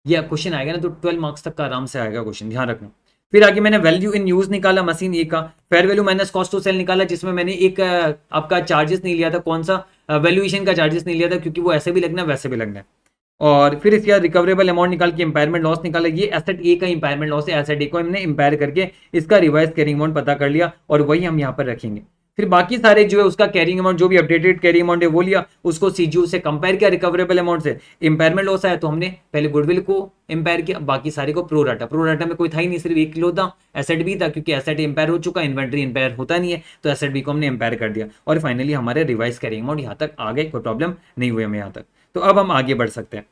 ये क्वेश्चन आएगा ना तो ट्वेल्व मार्क्स तक का आराम से आएगा क्वेश्चन ध्यान रखना फिर आगे मैंने वैल्यू इन यूज निकाला मशीन ए का fair value minus cost to sell निकाला जिसमें मैंने एक आपका चार्जेस नहीं लिया था कौन सा वैल्यूएशन का चार्जेस नहीं लिया था क्योंकि वो ऐसे भी लगना है वैसे भी लगना है और फिर इसके बाद रिकवरेबल अमाउंट निकाल के इंपायरमेंट लॉस निकाला ये एसेट ए का इंपायरमेंट लॉस है एसेट ए को हमने इंपायर करके इसका रिवाइज कैरिंग अमाउंट पता कर लिया और वही हम यहाँ पर रखेंगे फिर बाकी सारे जो है उसका कैरिंग अमाउंट जो भी अपडेटेड कैरिंग अमाउंट है वो लिया उसको सीजीओ से कंपेयर किया रिकवरेबल अमाउंट से इंपेयरमेंट लॉस आया तो हमने पहले गुडविल को इंपेयर किया बाकी सारे को प्रोराटा प्रोराटा में कोई था ही नहीं सिर्फ एक किलो था एसेट भी था क्योंकि एसेट इंपेयर हो चुका इन्वेंट्री इंपेयर होता नहीं है तो एसेट भी को हमने इंपेयर कर दिया और फाइनली हमारे रिवाइज कैरिंग अमाउंट यहाँ तक आ गए कोई प्रॉब्लम नहीं हुई हमें यहाँ तक तो अब हम आगे बढ़ सकते हैं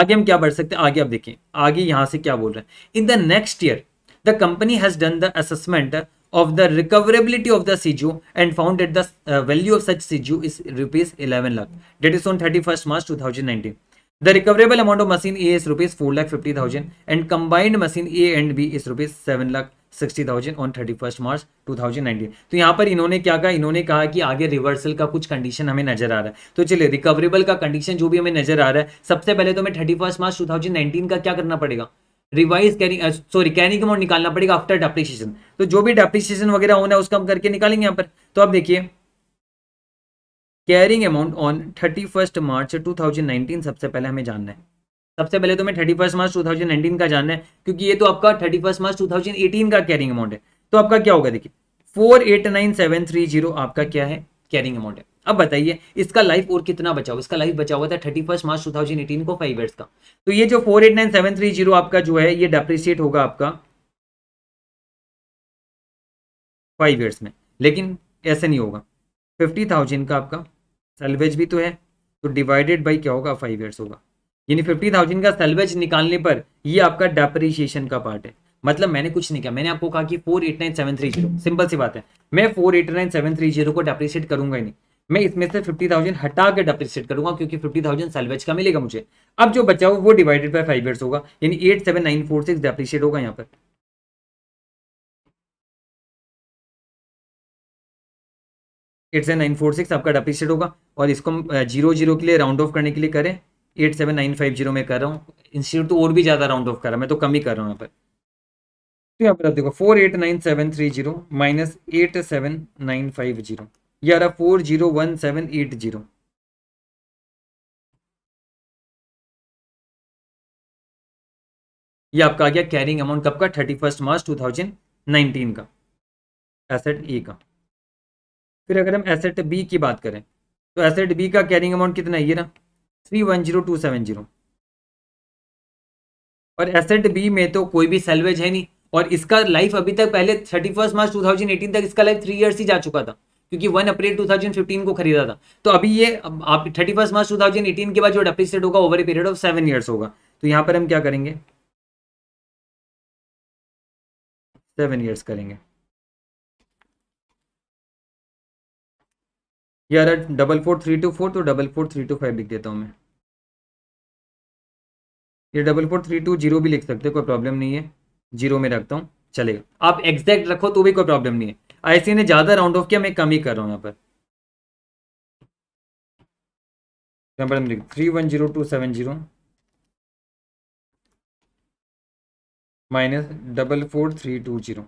आगे हम क्या बढ़ सकते हैं आगे आप देखें आगे यहां से क्या बोल रहे हैं in the next year the company has done the assessment of the recoverability of the CGU and found that the uh, value of such CGU is rupees 11 lakh. That is on 31st March 2019. The recoverable amount of machine A is rupees 4 lakh thousand, and combined machine A and B is rupees 7 lakh 60,000 on 31st March 2019 तो यहाँ पर इन्होंने क्या कहा इन्होंने कहा कि आगे रिवर्सल का कुछ कंडीशन हमें नजर आ रहा है तो चलिए रिकवरेबल का कंडीशन जो भी हमें नजर आ रहा है सबसे पहले तो हमें 31 मार्च 2019 का क्या करना पड़ेगा revise carrying sorry carrying amount निकालना पड़ेगा आफ्टर डेप्रिसिएशन तो जो भी डेप्रिसिएशन वगैरह होना है उसका हम करके निकालेंगे यहाँ पर तो आप देखिए carrying amount on thirty first March two thousand nineteen सबसे पहले हमें जानना है सबसे पहले तो हमें thirty first March two thousand nineteen का जानना है क्योंकि ये तो आपका thirty first March two thousand eighteen का कैरिंग अमाउंट है तो आपका क्या होगा देखिए four eight nine seven three zero आपका क्या है कैरिंग अमाउंट है अब बताइए इसका लाइफ और कितना बचा हुआ इसका लाइफ बचा हुआ था thirty first March two thousand eighteen को फाइव ईयर्स का तो ये जो four eight nine seven three zero आपका जो है ये डेप्रिशिएट होगा आपका फाइव ईयर्स में लेकिन ऐसे नहीं होगा फिफ्टी थाउजेंड का आपका सेल्वेज भी तो है तो डिवाइडेड बाई क्या होगा फाइव ईयर्स होगा यानी फिफ्टी थाउजेंड का सेल्वेज निकालने पर ये आपका डेप्रिशिएशन का पार्ट है मतलब मैंने कुछ नहीं किया मैंने आपको कहा कि four eight nine seven three zero simple सी बात है मैं four eight nine seven three zero को डेप्रिशिएट करूंगा ही नहीं मैं इसमें से फिफ्टी थाउजेंड हटा के डेप्रिसिएट करूंगा क्योंकि फिफ्टी थाउजेंड सेलवेज का मिलेगा मुझे अब जो बचा हो वो डिवाइडेड बाई फाइव ईयर्स होगा यानी eight seven nine four six depreciate होगा यहाँ पर eight seven nine four six आपका डेप्रिशिएट होगा और इसको हम जीरो जीरो के लिए राउंड ऑफ करने के लिए करें eight seven nine five zero में कर रहा हूँ इंस्टीट्यूट तो और भी ज़्यादा राउंड ऑफ कर रहा मैं तो कम ही कर रहा हूँ यहाँ पर तो यहाँ पर देखो four eight nine seven three zero minus eight seven nine five zero ये आ रहा four zero one seven eight zero ये आपका आ गया कैरिंग अमाउंट कब का thirty first March two thousand nineteen का एसेट ए का फिर अगर हम एसेट बी की बात करें तो एसेट बी का कैरिंग अमाउंट कितना है ये ना three one zero two seven zero और एसेट बी में तो कोई भी सेलवेज है नहीं और इसका लाइफ अभी तक पहले thirty first March two thousand eighteen तक इसका लाइफ थ्री ईयर्स ही जा चुका था क्योंकि वन अप्रैल 2015 को खरीदा था तो अभी ये आप thirty first March two thousand eighteen के बाद जो डेप्रिसिएट होगा over a period of seven years होगा तो यहाँ पर हम क्या करेंगे सेवन ईयर्स करेंगे यार double four three two four तो double four three two five लिख देता हूँ मैं ये double four three two zero भी लिख सकते हो कोई प्रॉब्लम नहीं है जीरो में रखता हूँ चलेगा आप एग्जैक्ट रखो तो भी कोई प्रॉब्लम नहीं है आईसी ने ज़्यादा राउंड ऑफ किया मैं कम ही कर रहा हूँ यहाँ पर three one zero two seven zero minus double four three two zero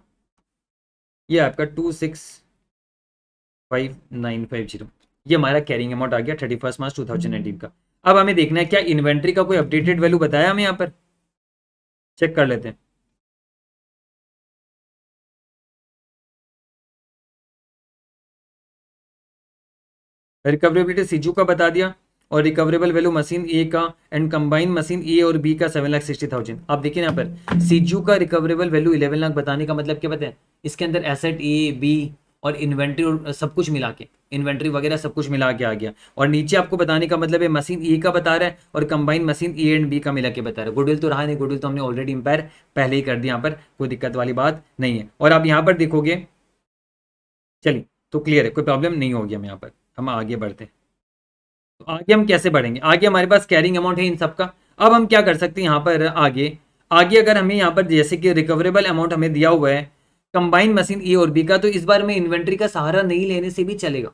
ये आपका two six five nine five zero ये हमारा कैरिंग अमाउंट आ गया thirty first March two thousand nineteen का अब हमें देखना है क्या इन्वेंट्री का कोई अपडेटेड वैल्यू बताया हमें यहाँ पर चेक कर लेते हैं रिकवरेबिलिटी सीजू का बता दिया और रिकवरेबल वैल्यू मशीन ए का एंड कंबाइन मशीन ए और बी का सेवन लाख सिक्सटी थाउजेंड आप देखिए यहाँ पर सीजू का रिकवरेबल वैल्यू इलेवन लाख बताने का मतलब क्या बताए इसके अंदर एसेट ए बी और इन्वेंट्री और सब कुछ मिला के इन्वेंट्री वगैरह सब कुछ मिला के आ गया और नीचे आपको बताने का मतलब है मशीन ए का बता रहा है और combine machine A and B का मिला के बता रहा है गुडविल तो रहा नहीं गुडविल तो हमने ऑलरेडी इंपायर पहले ही कर दिया यहाँ पर कोई दिक्कत वाली बात नहीं है और आप यहाँ पर देखोगे चलिए तो क्लियर है कोई प्रॉब्लम नहीं होगी हम यहाँ पर हम आगे बढ़ते हैं तो आगे हम कैसे बढ़ेंगे आगे हमारे पास कैरिंग अमाउंट है इन सब का अब हम क्या कर सकते हैं यहाँ पर आगे आगे अगर हमें यहाँ पर जैसे कि रिकवरेबल अमाउंट हमें दिया हुआ है कंबाइन मशीन ए और बी का तो इस बार में इन्वेंट्री का सहारा नहीं लेने से भी चलेगा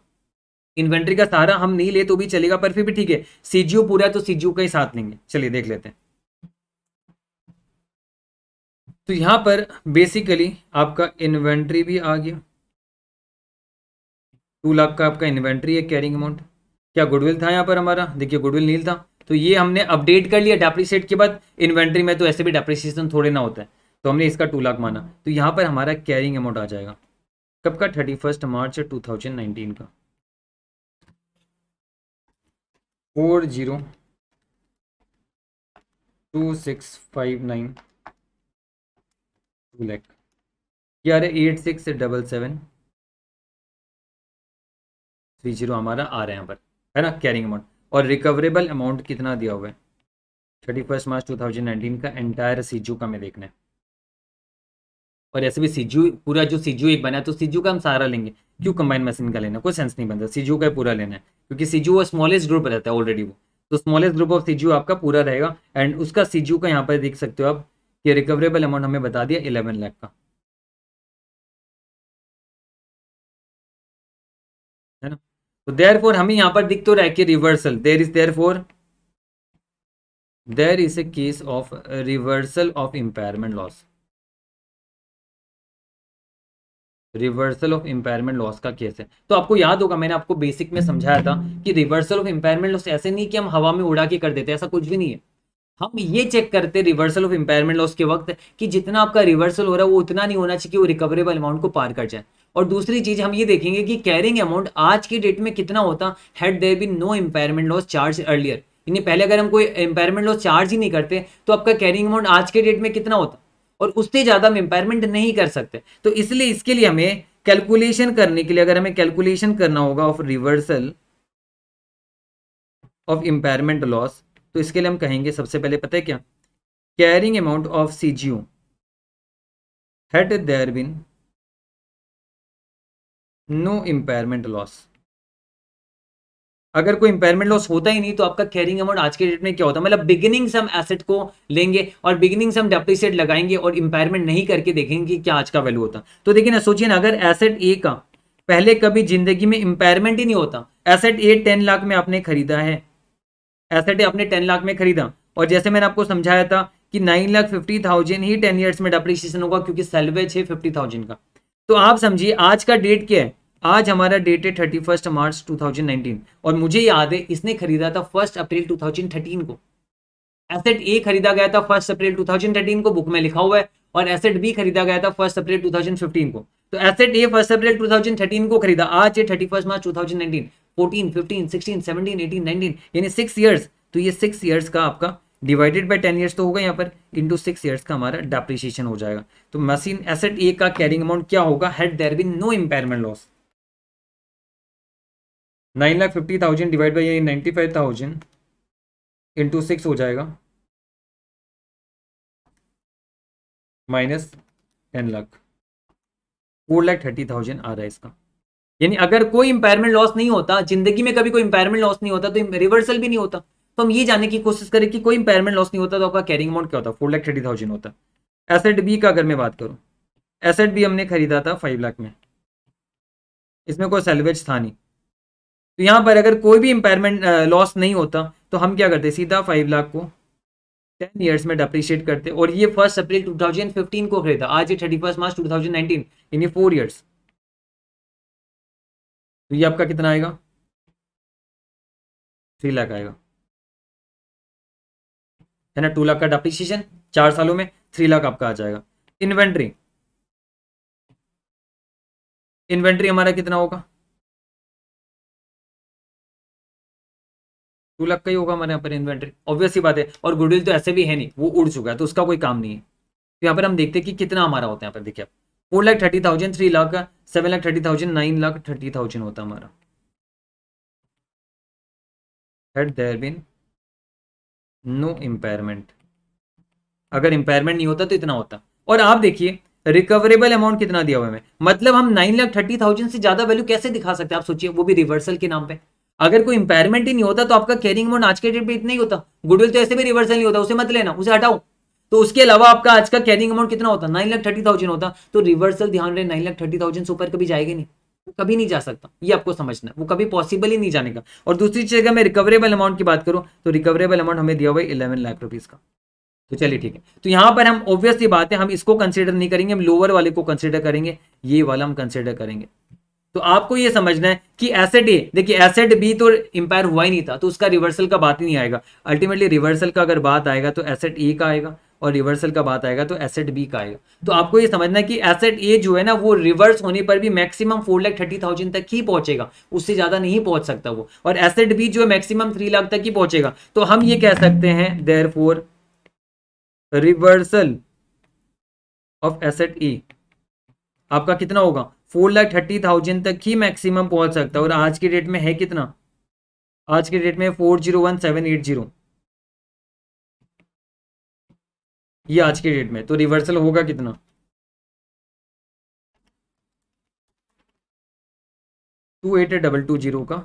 इन्वेंट्री का सहारा हम नहीं ले तो भी चलेगा पर फिर भी ठीक है सी पूरा है तो सी का ही साथ लेंगे चलिए देख लेते हैं तो यहाँ पर बेसिकली आपका इन्वेंट्री भी आ गया टू लाख का आपका इन्वेंट्री है कैरिंग अमाउंट क्या गुडविल था यहाँ पर हमारा देखिए गुडविल नील था तो ये हमने अपडेट कर लिया डेप्रिसिएट के बाद इन्वेंट्री में तो ऐसे भी डेप्रिसिएशन थोड़े ना होता है तो हमने इसका टू लाख माना तो यहाँ पर हमारा कैरिंग अमाउंट आ जाएगा कब का thirty first March two thousand nineteen का four zero two six five nine two lakh ग्यारह eight six double seven three zero हमारा आ रहा है यहाँ पर है ना कैरिंग अमाउंट और रिकवरेबल अमाउंट कितना दिया हुआ है thirty first March two thousand nineteen का एंटायर सीजू का हमें देखना है और ऐसे भी सीजू पूरा जो सीजू एक बना है तो सीजू का हम सारा लेंगे क्यों कंबाइन मशीन का लेना कोई सेंस नहीं बनता सीजू का पूरा लेना है क्योंकि सीजू वो स्मॉलेस्ट ग्रुप रहता है ऑलरेडी वो तो स्मॉलेस्ट ग्रुप ऑफ सीजू आपका पूरा रहेगा एंड उसका सीजू का यहाँ पर देख सकते हो आप कि रिकवरेबल अमाउंट हमें बता दिया इलेवन लाख का तो देयर फोर हमें यहां पर दिख तो रहा है कि reversal there is there for there is a case of reversal of impairment loss reversal of impairment loss का केस है तो आपको याद होगा मैंने आपको बेसिक में समझाया था कि रिवर्सल ऑफ इंपायरमेंट लॉस ऐसे नहीं कि हम हवा में उड़ा के कर देते ऐसा कुछ भी नहीं है हम ये चेक करते रिवर्सल ऑफ इंपायरमेंट लॉस के वक्त कि जितना आपका रिवर्सल हो रहा है वो उतना नहीं होना चाहिए कि वो रिकवरेबल अमाउंट को पार कर जाए और दूसरी चीज हम ये देखेंगे कि कैरिंग अमाउंट आज के डेट में कितना होता had there be no impairment loss charge earlier यानी पहले अगर हम कोई इम्पेयरमेंट लॉस चार्ज ही नहीं करते तो आपका कैरिंग अमाउंट आज के डेट में कितना होता और उससे ज़्यादा हम इम्पेयरमेंट नहीं कर सकते तो इसलिए इसके लिए हमें कैलकुलेशन करने के लिए अगर हमें कैलकुलेशन करना होगा of reversal of impairment loss तो इसके लिए हम कहेंगे सबसे पहले पता है क्या carrying amount of C G O had there been no impairment loss अगर कोई इंपेयरमेंट लॉस होता ही नहीं तो आपका कैरिंग अमाउंट आज के डेट में क्या होता है मतलब बिगिनिंग हम एसेट को लेंगे और बिगिनिंग से हम डेप्रिसिएट लगाएंगे और इंपेयरमेंट नहीं करके देखेंगे कि क्या आज का वैल्यू होता तो देखिए ना सोचिए ना अगर एसेट ए का पहले कभी जिंदगी में इंपेयरमेंट ही नहीं होता एसेट ए टेन लाख में आपने खरीदा है एसेट ए आपने टेन लाख में खरीदा और जैसे मैंने आपको समझाया था कि नाइन लाख फिफ्टी थाउजेंड ही टेन ईयर्स में डेप्रिसिएशन होगा क्योंकि सेलवेज है फिफ्टी थाउजेंड का तो आप समझिए आज का डेट क्या है आज हमारा डेट है थर्टी फर्स्ट मार्च 2019 और मुझे याद है इसने खरीदा था फर्स्ट अप्रैल 2013 को एसेट ए खरीदा गया था फर्स्ट अप्रैल 2013 को बुक में लिखा हुआ है और एसेट बी खरीदा गया था फर्स्ट अप्रैल 2015 को तो एसेट ए फर्स्ट अप्रैल 2013 को खरीदा आज ये थर्टी फर्स्ट मार्च 2019 14 15 16 17 18 19 यानी सिक्स ईयर्स तो ये सिक्स ईयर्स का आपका डिवाइडेड बाय टेन ईयर्स तो होगा यहाँ पर इंटू सिक्स ईयर्स का हमारा डेप्रिशिएशन हो जाएगा तो मशीन एसेट ए का कैरिंग अमाउंट क्या होगा had there be no impairment loss nine lakh fifty thousand divide by ninety five thousand into six हो जाएगा minus ten lakh four lakh thirty thousand आ रहा है इसका यानी अगर कोई इंपायरमेंट लॉस नहीं होता जिंदगी में कभी कोई इंपायरमेंट लॉस नहीं होता तो रिवर्सल भी नहीं होता तो हम ये जानने की कोशिश करें कि कोई इंपेयरमेंट लॉस नहीं होता तो आपका कैरिंग अमाउंट क्या होता फोर लाख थर्टी थाउजेंड होता एसेट बी का अगर मैं बात करूँ एसेट भी हमने खरीदा था फाइव लाख में इसमें कोई सेलवेज था नहीं तो यहां पर अगर कोई भी इंपेयरमेंट लॉस नहीं होता तो हम क्या करते सीधा फाइव लाख को टेन ईयर्स में डिप्रिशिएट करते और ये फर्स्ट अप्रैल फिफ्टीन को खरीदा आज ये थर्टी फर्स्ट मार्च 2019 यानी फोर ईयर्स तो ये आपका कितना आएगा थ्री लाख आएगा है ना टू लाख का डिप्रिसिएशन चार सालों में थ्री लाख आपका आ जाएगा इन्वेंट्री इन्वेंट्री हमारा कितना होगा टू लाख का ही होगा हमारे यहाँ पर इन्वेंट्री ऑब्वियस ही बात है और गुडविल तो ऐसे भी है नहीं वो उड़ चुका है तो उसका कोई काम नहीं है तो यहाँ पर हम देखते हैं कि कितना हमारा होता है यहाँ पर देखिए four lakh thirty thousand three lakh का seven lakh thirty thousand nine lakh thirty thousand होता हमारा had there been no no अगर इम्पेयरमेंट नहीं होता तो इतना होता और आप देखिए रिकवरेबल अमाउंट कितना दिया हुआ है मतलब हम नाइन लाख थर्टी थाउजेंड से ज्यादा वैल्यू कैसे दिखा सकते हैं आप सोचिए वो भी रिवर्सल के नाम पे अगर कोई इंपायरमेंट ही नहीं होता तो आपका कैरिंग अमाउंट आज के डेट पे इतना ही होता गुडविल तो ऐसे भी रिवर्सल नहीं होता उसे मत लेना उसे हटाओ तो उसके अलावा आपका आज का कैरिंग अमाउंट कितना होता नाइन लाख थर्टी थाउजेंड होता तो रिवर्सल ध्यान रहे नाइन लाख थर्टी थाउजेंड से ऊपर कभी जाएगा नहीं कभी नहीं जा सकता ये आपको समझना है वो कभी पॉसिबल ही नहीं जाने का और दूसरी चीज अगर मैं रिकवरेबल अमाउंट की बात करूं तो रिकवरेबल अमाउंट हमें दिया हुआ है इलेवन लाख रुपीज़ का तो चलिए ठीक है तो यहां पर हम ऑब्वियसली बात है हम इसको कंसिडर नहीं करेंगे हम लोअर वाले को कंसिडर करेंगे ये वाला हम कंसिडर करेंगे तो आपको ये समझना है कि एसेट ए देखिए एसेट बी तो इंपायर हुआ ही नहीं था तो उसका रिवर्सल का बात ही नहीं आएगा अल्टीमेटली रिवर्सल का अगर बात आएगा तो एसेट ए का आएगा और रिवर्सल का बात आएगा तो एसेट बी का आएगा तो आपको ये समझना है कि एसेट ए जो है ना वो रिवर्स होने पर भी maximum four lakh thirty thousand तक ही पहुंचेगा उससे ज़्यादा नहीं पहुंच सकता वो और एसेट बी जो है मैक्सिमम थ्री लाख तक ही पहुंचेगा तो हम ये कह सकते हैं there for reversal of asset E आपका कितना होगा फोर लाख थर्टी थाउजेंड तक ही मैक्सिमम पहुंच सकता है और आज के डेट में है कितना आज के डेट में four zero one seven eight zero ये आज के डेट में तो रिवर्सल होगा कितना two eight double two zero का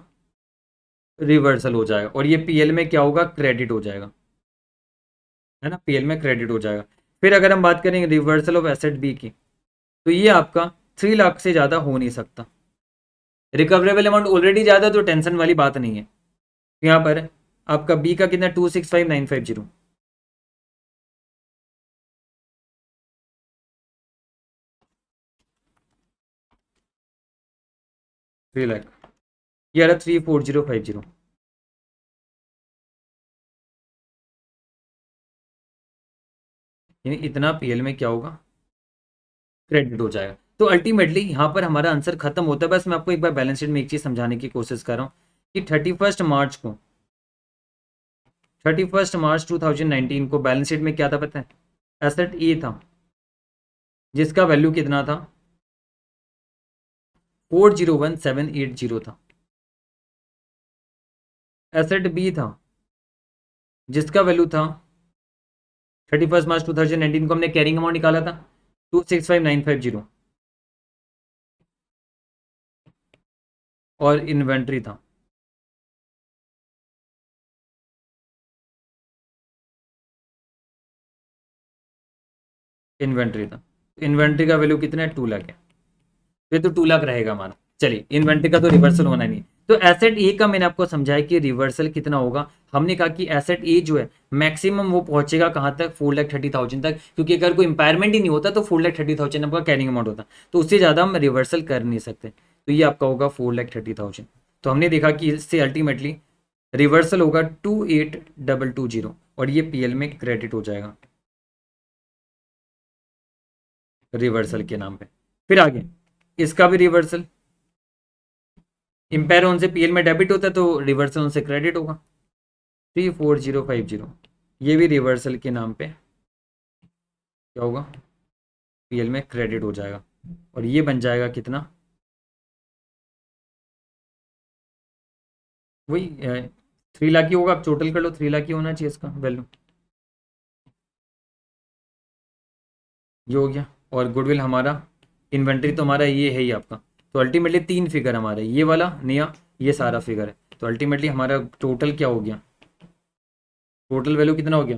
रिवर्सल हो जाएगा और ये पीएल में क्या होगा क्रेडिट हो जाएगा है ना पीएल में क्रेडिट हो जाएगा फिर अगर हम बात करेंगे रिवर्सल ऑफ एसेट बी की तो ये आपका थ्री लाख से ज़्यादा हो नहीं सकता रिकवरेबल अमाउंट ऑलरेडी ज़्यादा तो टेंशन वाली बात नहीं है यहाँ पर आपका बी का कितना two six five nine five zero three lakh ये आ रहा three four zero five zero इतना पीएल में क्या होगा क्रेडिट हो जाएगा तो अल्टीमेटली यहां पर हमारा आंसर खत्म होता है बस मैं आपको एक बार बैलेंस शीट में एक चीज समझाने की कोशिश कर रहा हूं कि थर्टी फर्स्ट मार्च को thirty first March two thousand nineteen को बैलेंस शीट में क्या था पता है एसेट ए था जिसका वैल्यू कितना था four zero one seven eight zero था एसेट बी था जिसका वैल्यू था thirty first March two thousand nineteen को हमने कैरिंग अमाउंट निकाला था two six five nine five zero और इन्वेंट्री था इन्वेंट्री था इन्वेंट्री का वैल्यू कितना है टू लाख है फिर तो टू लाख रहेगा हमारा चलिए इन्वेंट्री का तो रिवर्सल होना नहीं तो एसेट ए का मैंने आपको समझाया कि रिवर्सल कितना होगा हमने कहा कि एसेट ए जो है मैक्सिमम वो पहुंचेगा कहां तक फोर लाख थर्टी थाउजेंड तक क्योंकि अगर कोई इंपायरमेंट ही नहीं होता तो फोर लाख थर्टी थाउजेंड आपका कैरिंग अमाउंट होता तो उससे ज़्यादा हम रिवर्सल कर नहीं सकते तो ये आपका होगा फोर लाख थर्टी थाउजेंड तो हमने देखा कि इससे अल्टीमेटली रिवर्सल होगा two eight double two zero और ये पीएल में क्रेडिट हो जाएगा रिवर्सल के नाम पे फिर आगे इसका भी रिवर्सल इम्पेयर ऑन से पीएल में डेबिट होता है तो रिवर्सल ऑन से क्रेडिट होगा three four zero five zero ये भी रिवर्सल के नाम पे क्या होगा पीएल में क्रेडिट हो जाएगा और ये बन जाएगा कितना वही थ्री लाख ही होगा आप टोटल कर लो थ्री लाख ही होना चाहिए इसका वैल्यू ये हो गया और गुडविल हमारा इन्वेंट्री तो हमारा ये है ही आपका तो अल्टीमेटली तीन फिगर हमारा ये वाला नया ये सारा फिगर है तो अल्टीमेटली हमारा टोटल क्या हो गया टोटल वैल्यू कितना हो गया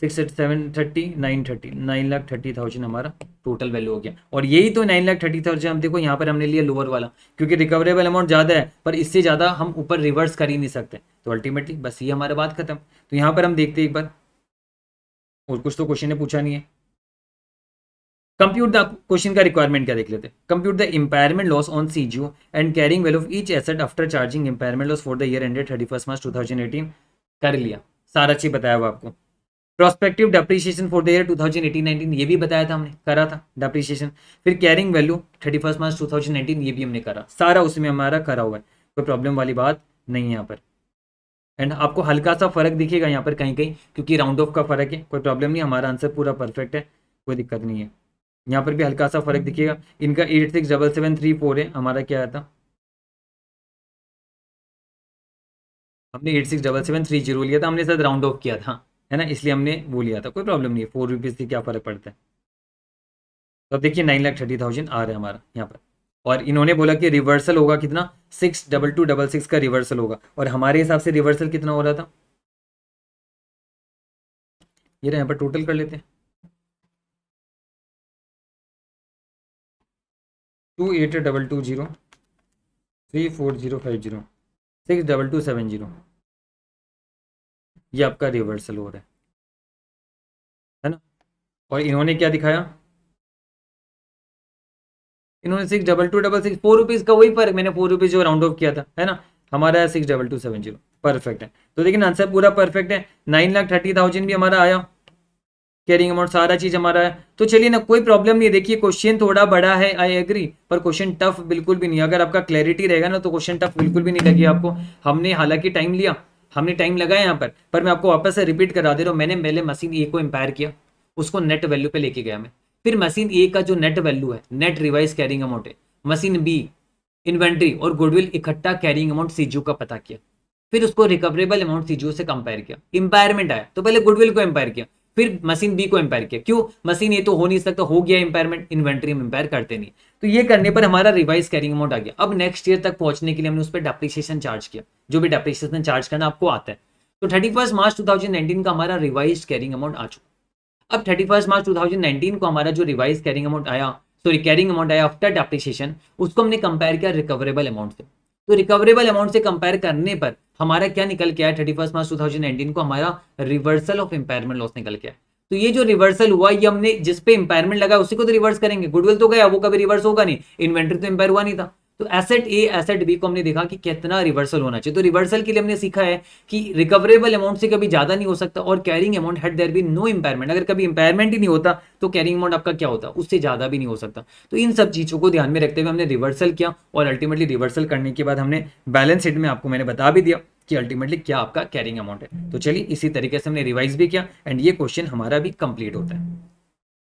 six eight seven thirty nine thirty nine lakh thirty thousand हमारा टोटल वैल्यू हो गया और यही तो नाइन लाख थर्टी थाउजेंड हम देखो यहाँ पर हमने लिया लोअर वाला क्योंकि रिकवरेबल अमाउंट ज़्यादा है पर इससे ज़्यादा हम ऊपर रिवर्स कर ही नहीं सकते तो अल्टीमेटली बस ये हमारा बात खत्म तो यहाँ पर हम देखते हैं एक बार और कुछ तो क्वेश्चन ने पूछा नहीं है कंप्यूट द क्वेश्चन का रिक्वायरमेंट क्या देख लेते हैं compute the impairment loss on C G and carrying value of each asset after charging impairment loss for the year ended thirty first March two thousand eighteen कर लिया सारा चीज बताया हुआ आपको prospective depreciation for the year two thousand eighteen nineteen ये भी बताया था हमने करा था डेप्रिसिएशन फिर carrying value thirty first March two thousand nineteen ये भी हमने करा सारा उसमें हमारा करा हुआ है कोई प्रॉब्लम वाली बात नहीं है यहाँ पर एंड आपको हल्का सा फर्क दिखेगा यहाँ पर कहीं कहीं क्योंकि राउंड ऑफ का फर्क है कोई प्रॉब्लम नहीं हमारा आंसर पूरा परफेक्ट है कोई दिक्कत नहीं है यहाँ पर भी हल्का सा फर्क दिखेगा इनका eight six double seven three four है हमारा क्या आया था हमने eight six double seven three zero लिया था हमने शायद राउंड ऑफ किया था है ना इसलिए हमने वो लिया था कोई प्रॉब्लम नहीं है फोर रुपीज़ से क्या फ़र्क पड़ता है तो अब देखिए नाइन लाख थर्टी थाउजेंड आ रहा है हमारा यहाँ पर और इन्होंने बोला कि रिवर्सल होगा कितना six double two double six का रिवर्सल होगा और हमारे हिसाब से रिवर्सल कितना हो रहा था ये यहाँ पर टोटल कर लेते हैं two eight double two zero three four zero five zero six double two seven zero ये आपका रिवर्सल हो रहा है है ना और इन्होंने क्या दिखाया इन्होंने six double two double six four rupees का वही पर मैंने फोर रुपीज़ जो राउंड ऑफ किया था है ना हमारा है six double two seven zero perfect है तो देखिए आंसर पूरा परफेक्ट है नाइन लाख थर्टी थाउजेंड भी हमारा आया कैरिंग अमाउंट सारा चीज़ हमारा है तो चलिए ना कोई प्रॉब्लम नहीं देखिए क्वेश्चन थोड़ा बड़ा है आई एग्री पर क्वेश्चन टफ बिल्कुल भी नहीं अगर आपका क्लैरिटी रहेगा ना तो क्वेश्चन टफ बिल्कुल भी नहीं लगे आपको हमने हालांकि टाइम लिया हमने टाइम लगाया यहाँ पर पर मैं आपको वापस से रिपीट करा दे रहा हूँ मैंने पहले मशीन ए को एम्पायर किया उसको नेट वैल्यू पे लेके गया मैं फिर मशीन ए का जो नेट वैल्यू है नेट रिवाइज कैरिंग अमाउंट है मशीन बी इन्वेंट्री और गुडविल इकट्ठा कैरिंग अमाउंट सीजू का पता किया फिर उसको रिकवरेबल अमाउंट सीजू से कंपेयर किया इंपायरमेंट आया तो पहले गुडविल को एम्पायर किया फिर मशीन बी को एम्पायर किया क्यों मशीन ए तो हो नहीं सकता हो गया एम्पायरमेंट इन्वेंट्री हम एम्पायर करते नहीं तो ये करने पर हमारा रिवाइज कैरिंग अमाउंट आ गया अब नेक्स्ट ईयर तक पहुंचने के लिए हमने उस पर डेप्रिशिएशन चार्ज किया जो भी डेप्रिशिएशन चार्ज करना आपको आता है तो thirty first March two thousand nineteen का हमारा रिवाइज कैरिंग अमाउंट आ चुका अब thirty first March two thousand nineteen को हमारा जो रिवाइज कैरिंग अमाउंट आया सॉरी कैरिंग अमाउंट आया आफ्टर डेप्रिशिएशन उसको हमने कंपेयर किया रिकवरेबल अमाउंट से तो रिकवरेबल अमाउंट से कंपेयर करने पर हमारा क्या निकल के आया thirty first March two thousand nineteen को हमारा रिवर्सल ऑफ इंपायरमेंट लॉस निकल के आया तो ये जो रिवर्सल हुआ ये हमने जिस पे इम्पेयरमेंट लगा उसी को तो रिवर्स करेंगे गुडविल तो गया वो कभी रिवर्स होगा नहीं इन्वेंट्री तो इंपायर हुआ नहीं था तो एसेट ए एसेट बी को हमने देखा कि कितना रिवर्सल होना चाहिए तो रिवर्सल के लिए हमने सीखा है कि रिकवरेबल अमाउंट से कभी ज़्यादा नहीं हो सकता और carrying amount had there be no impairment अगर कभी इम्पेयरमेंट ही नहीं होता तो कैरिंग अमाउंट आपका क्या होता उससे ज़्यादा भी नहीं हो सकता तो इन सब चीज़ों को ध्यान में रखते हुए हमने रिवर्सल किया और अल्टीमेटली रिवर्सल करने के बाद हमने बैलेंस शीट में आपको मैंने बता भी दिया कि अल्टीमेटली क्या आपका कैरिंग अमाउंट है तो चलिए इसी तरीके से हमने रिवाइज भी किया एंड ये क्वेश्चन हमारा भी कंप्लीट होता है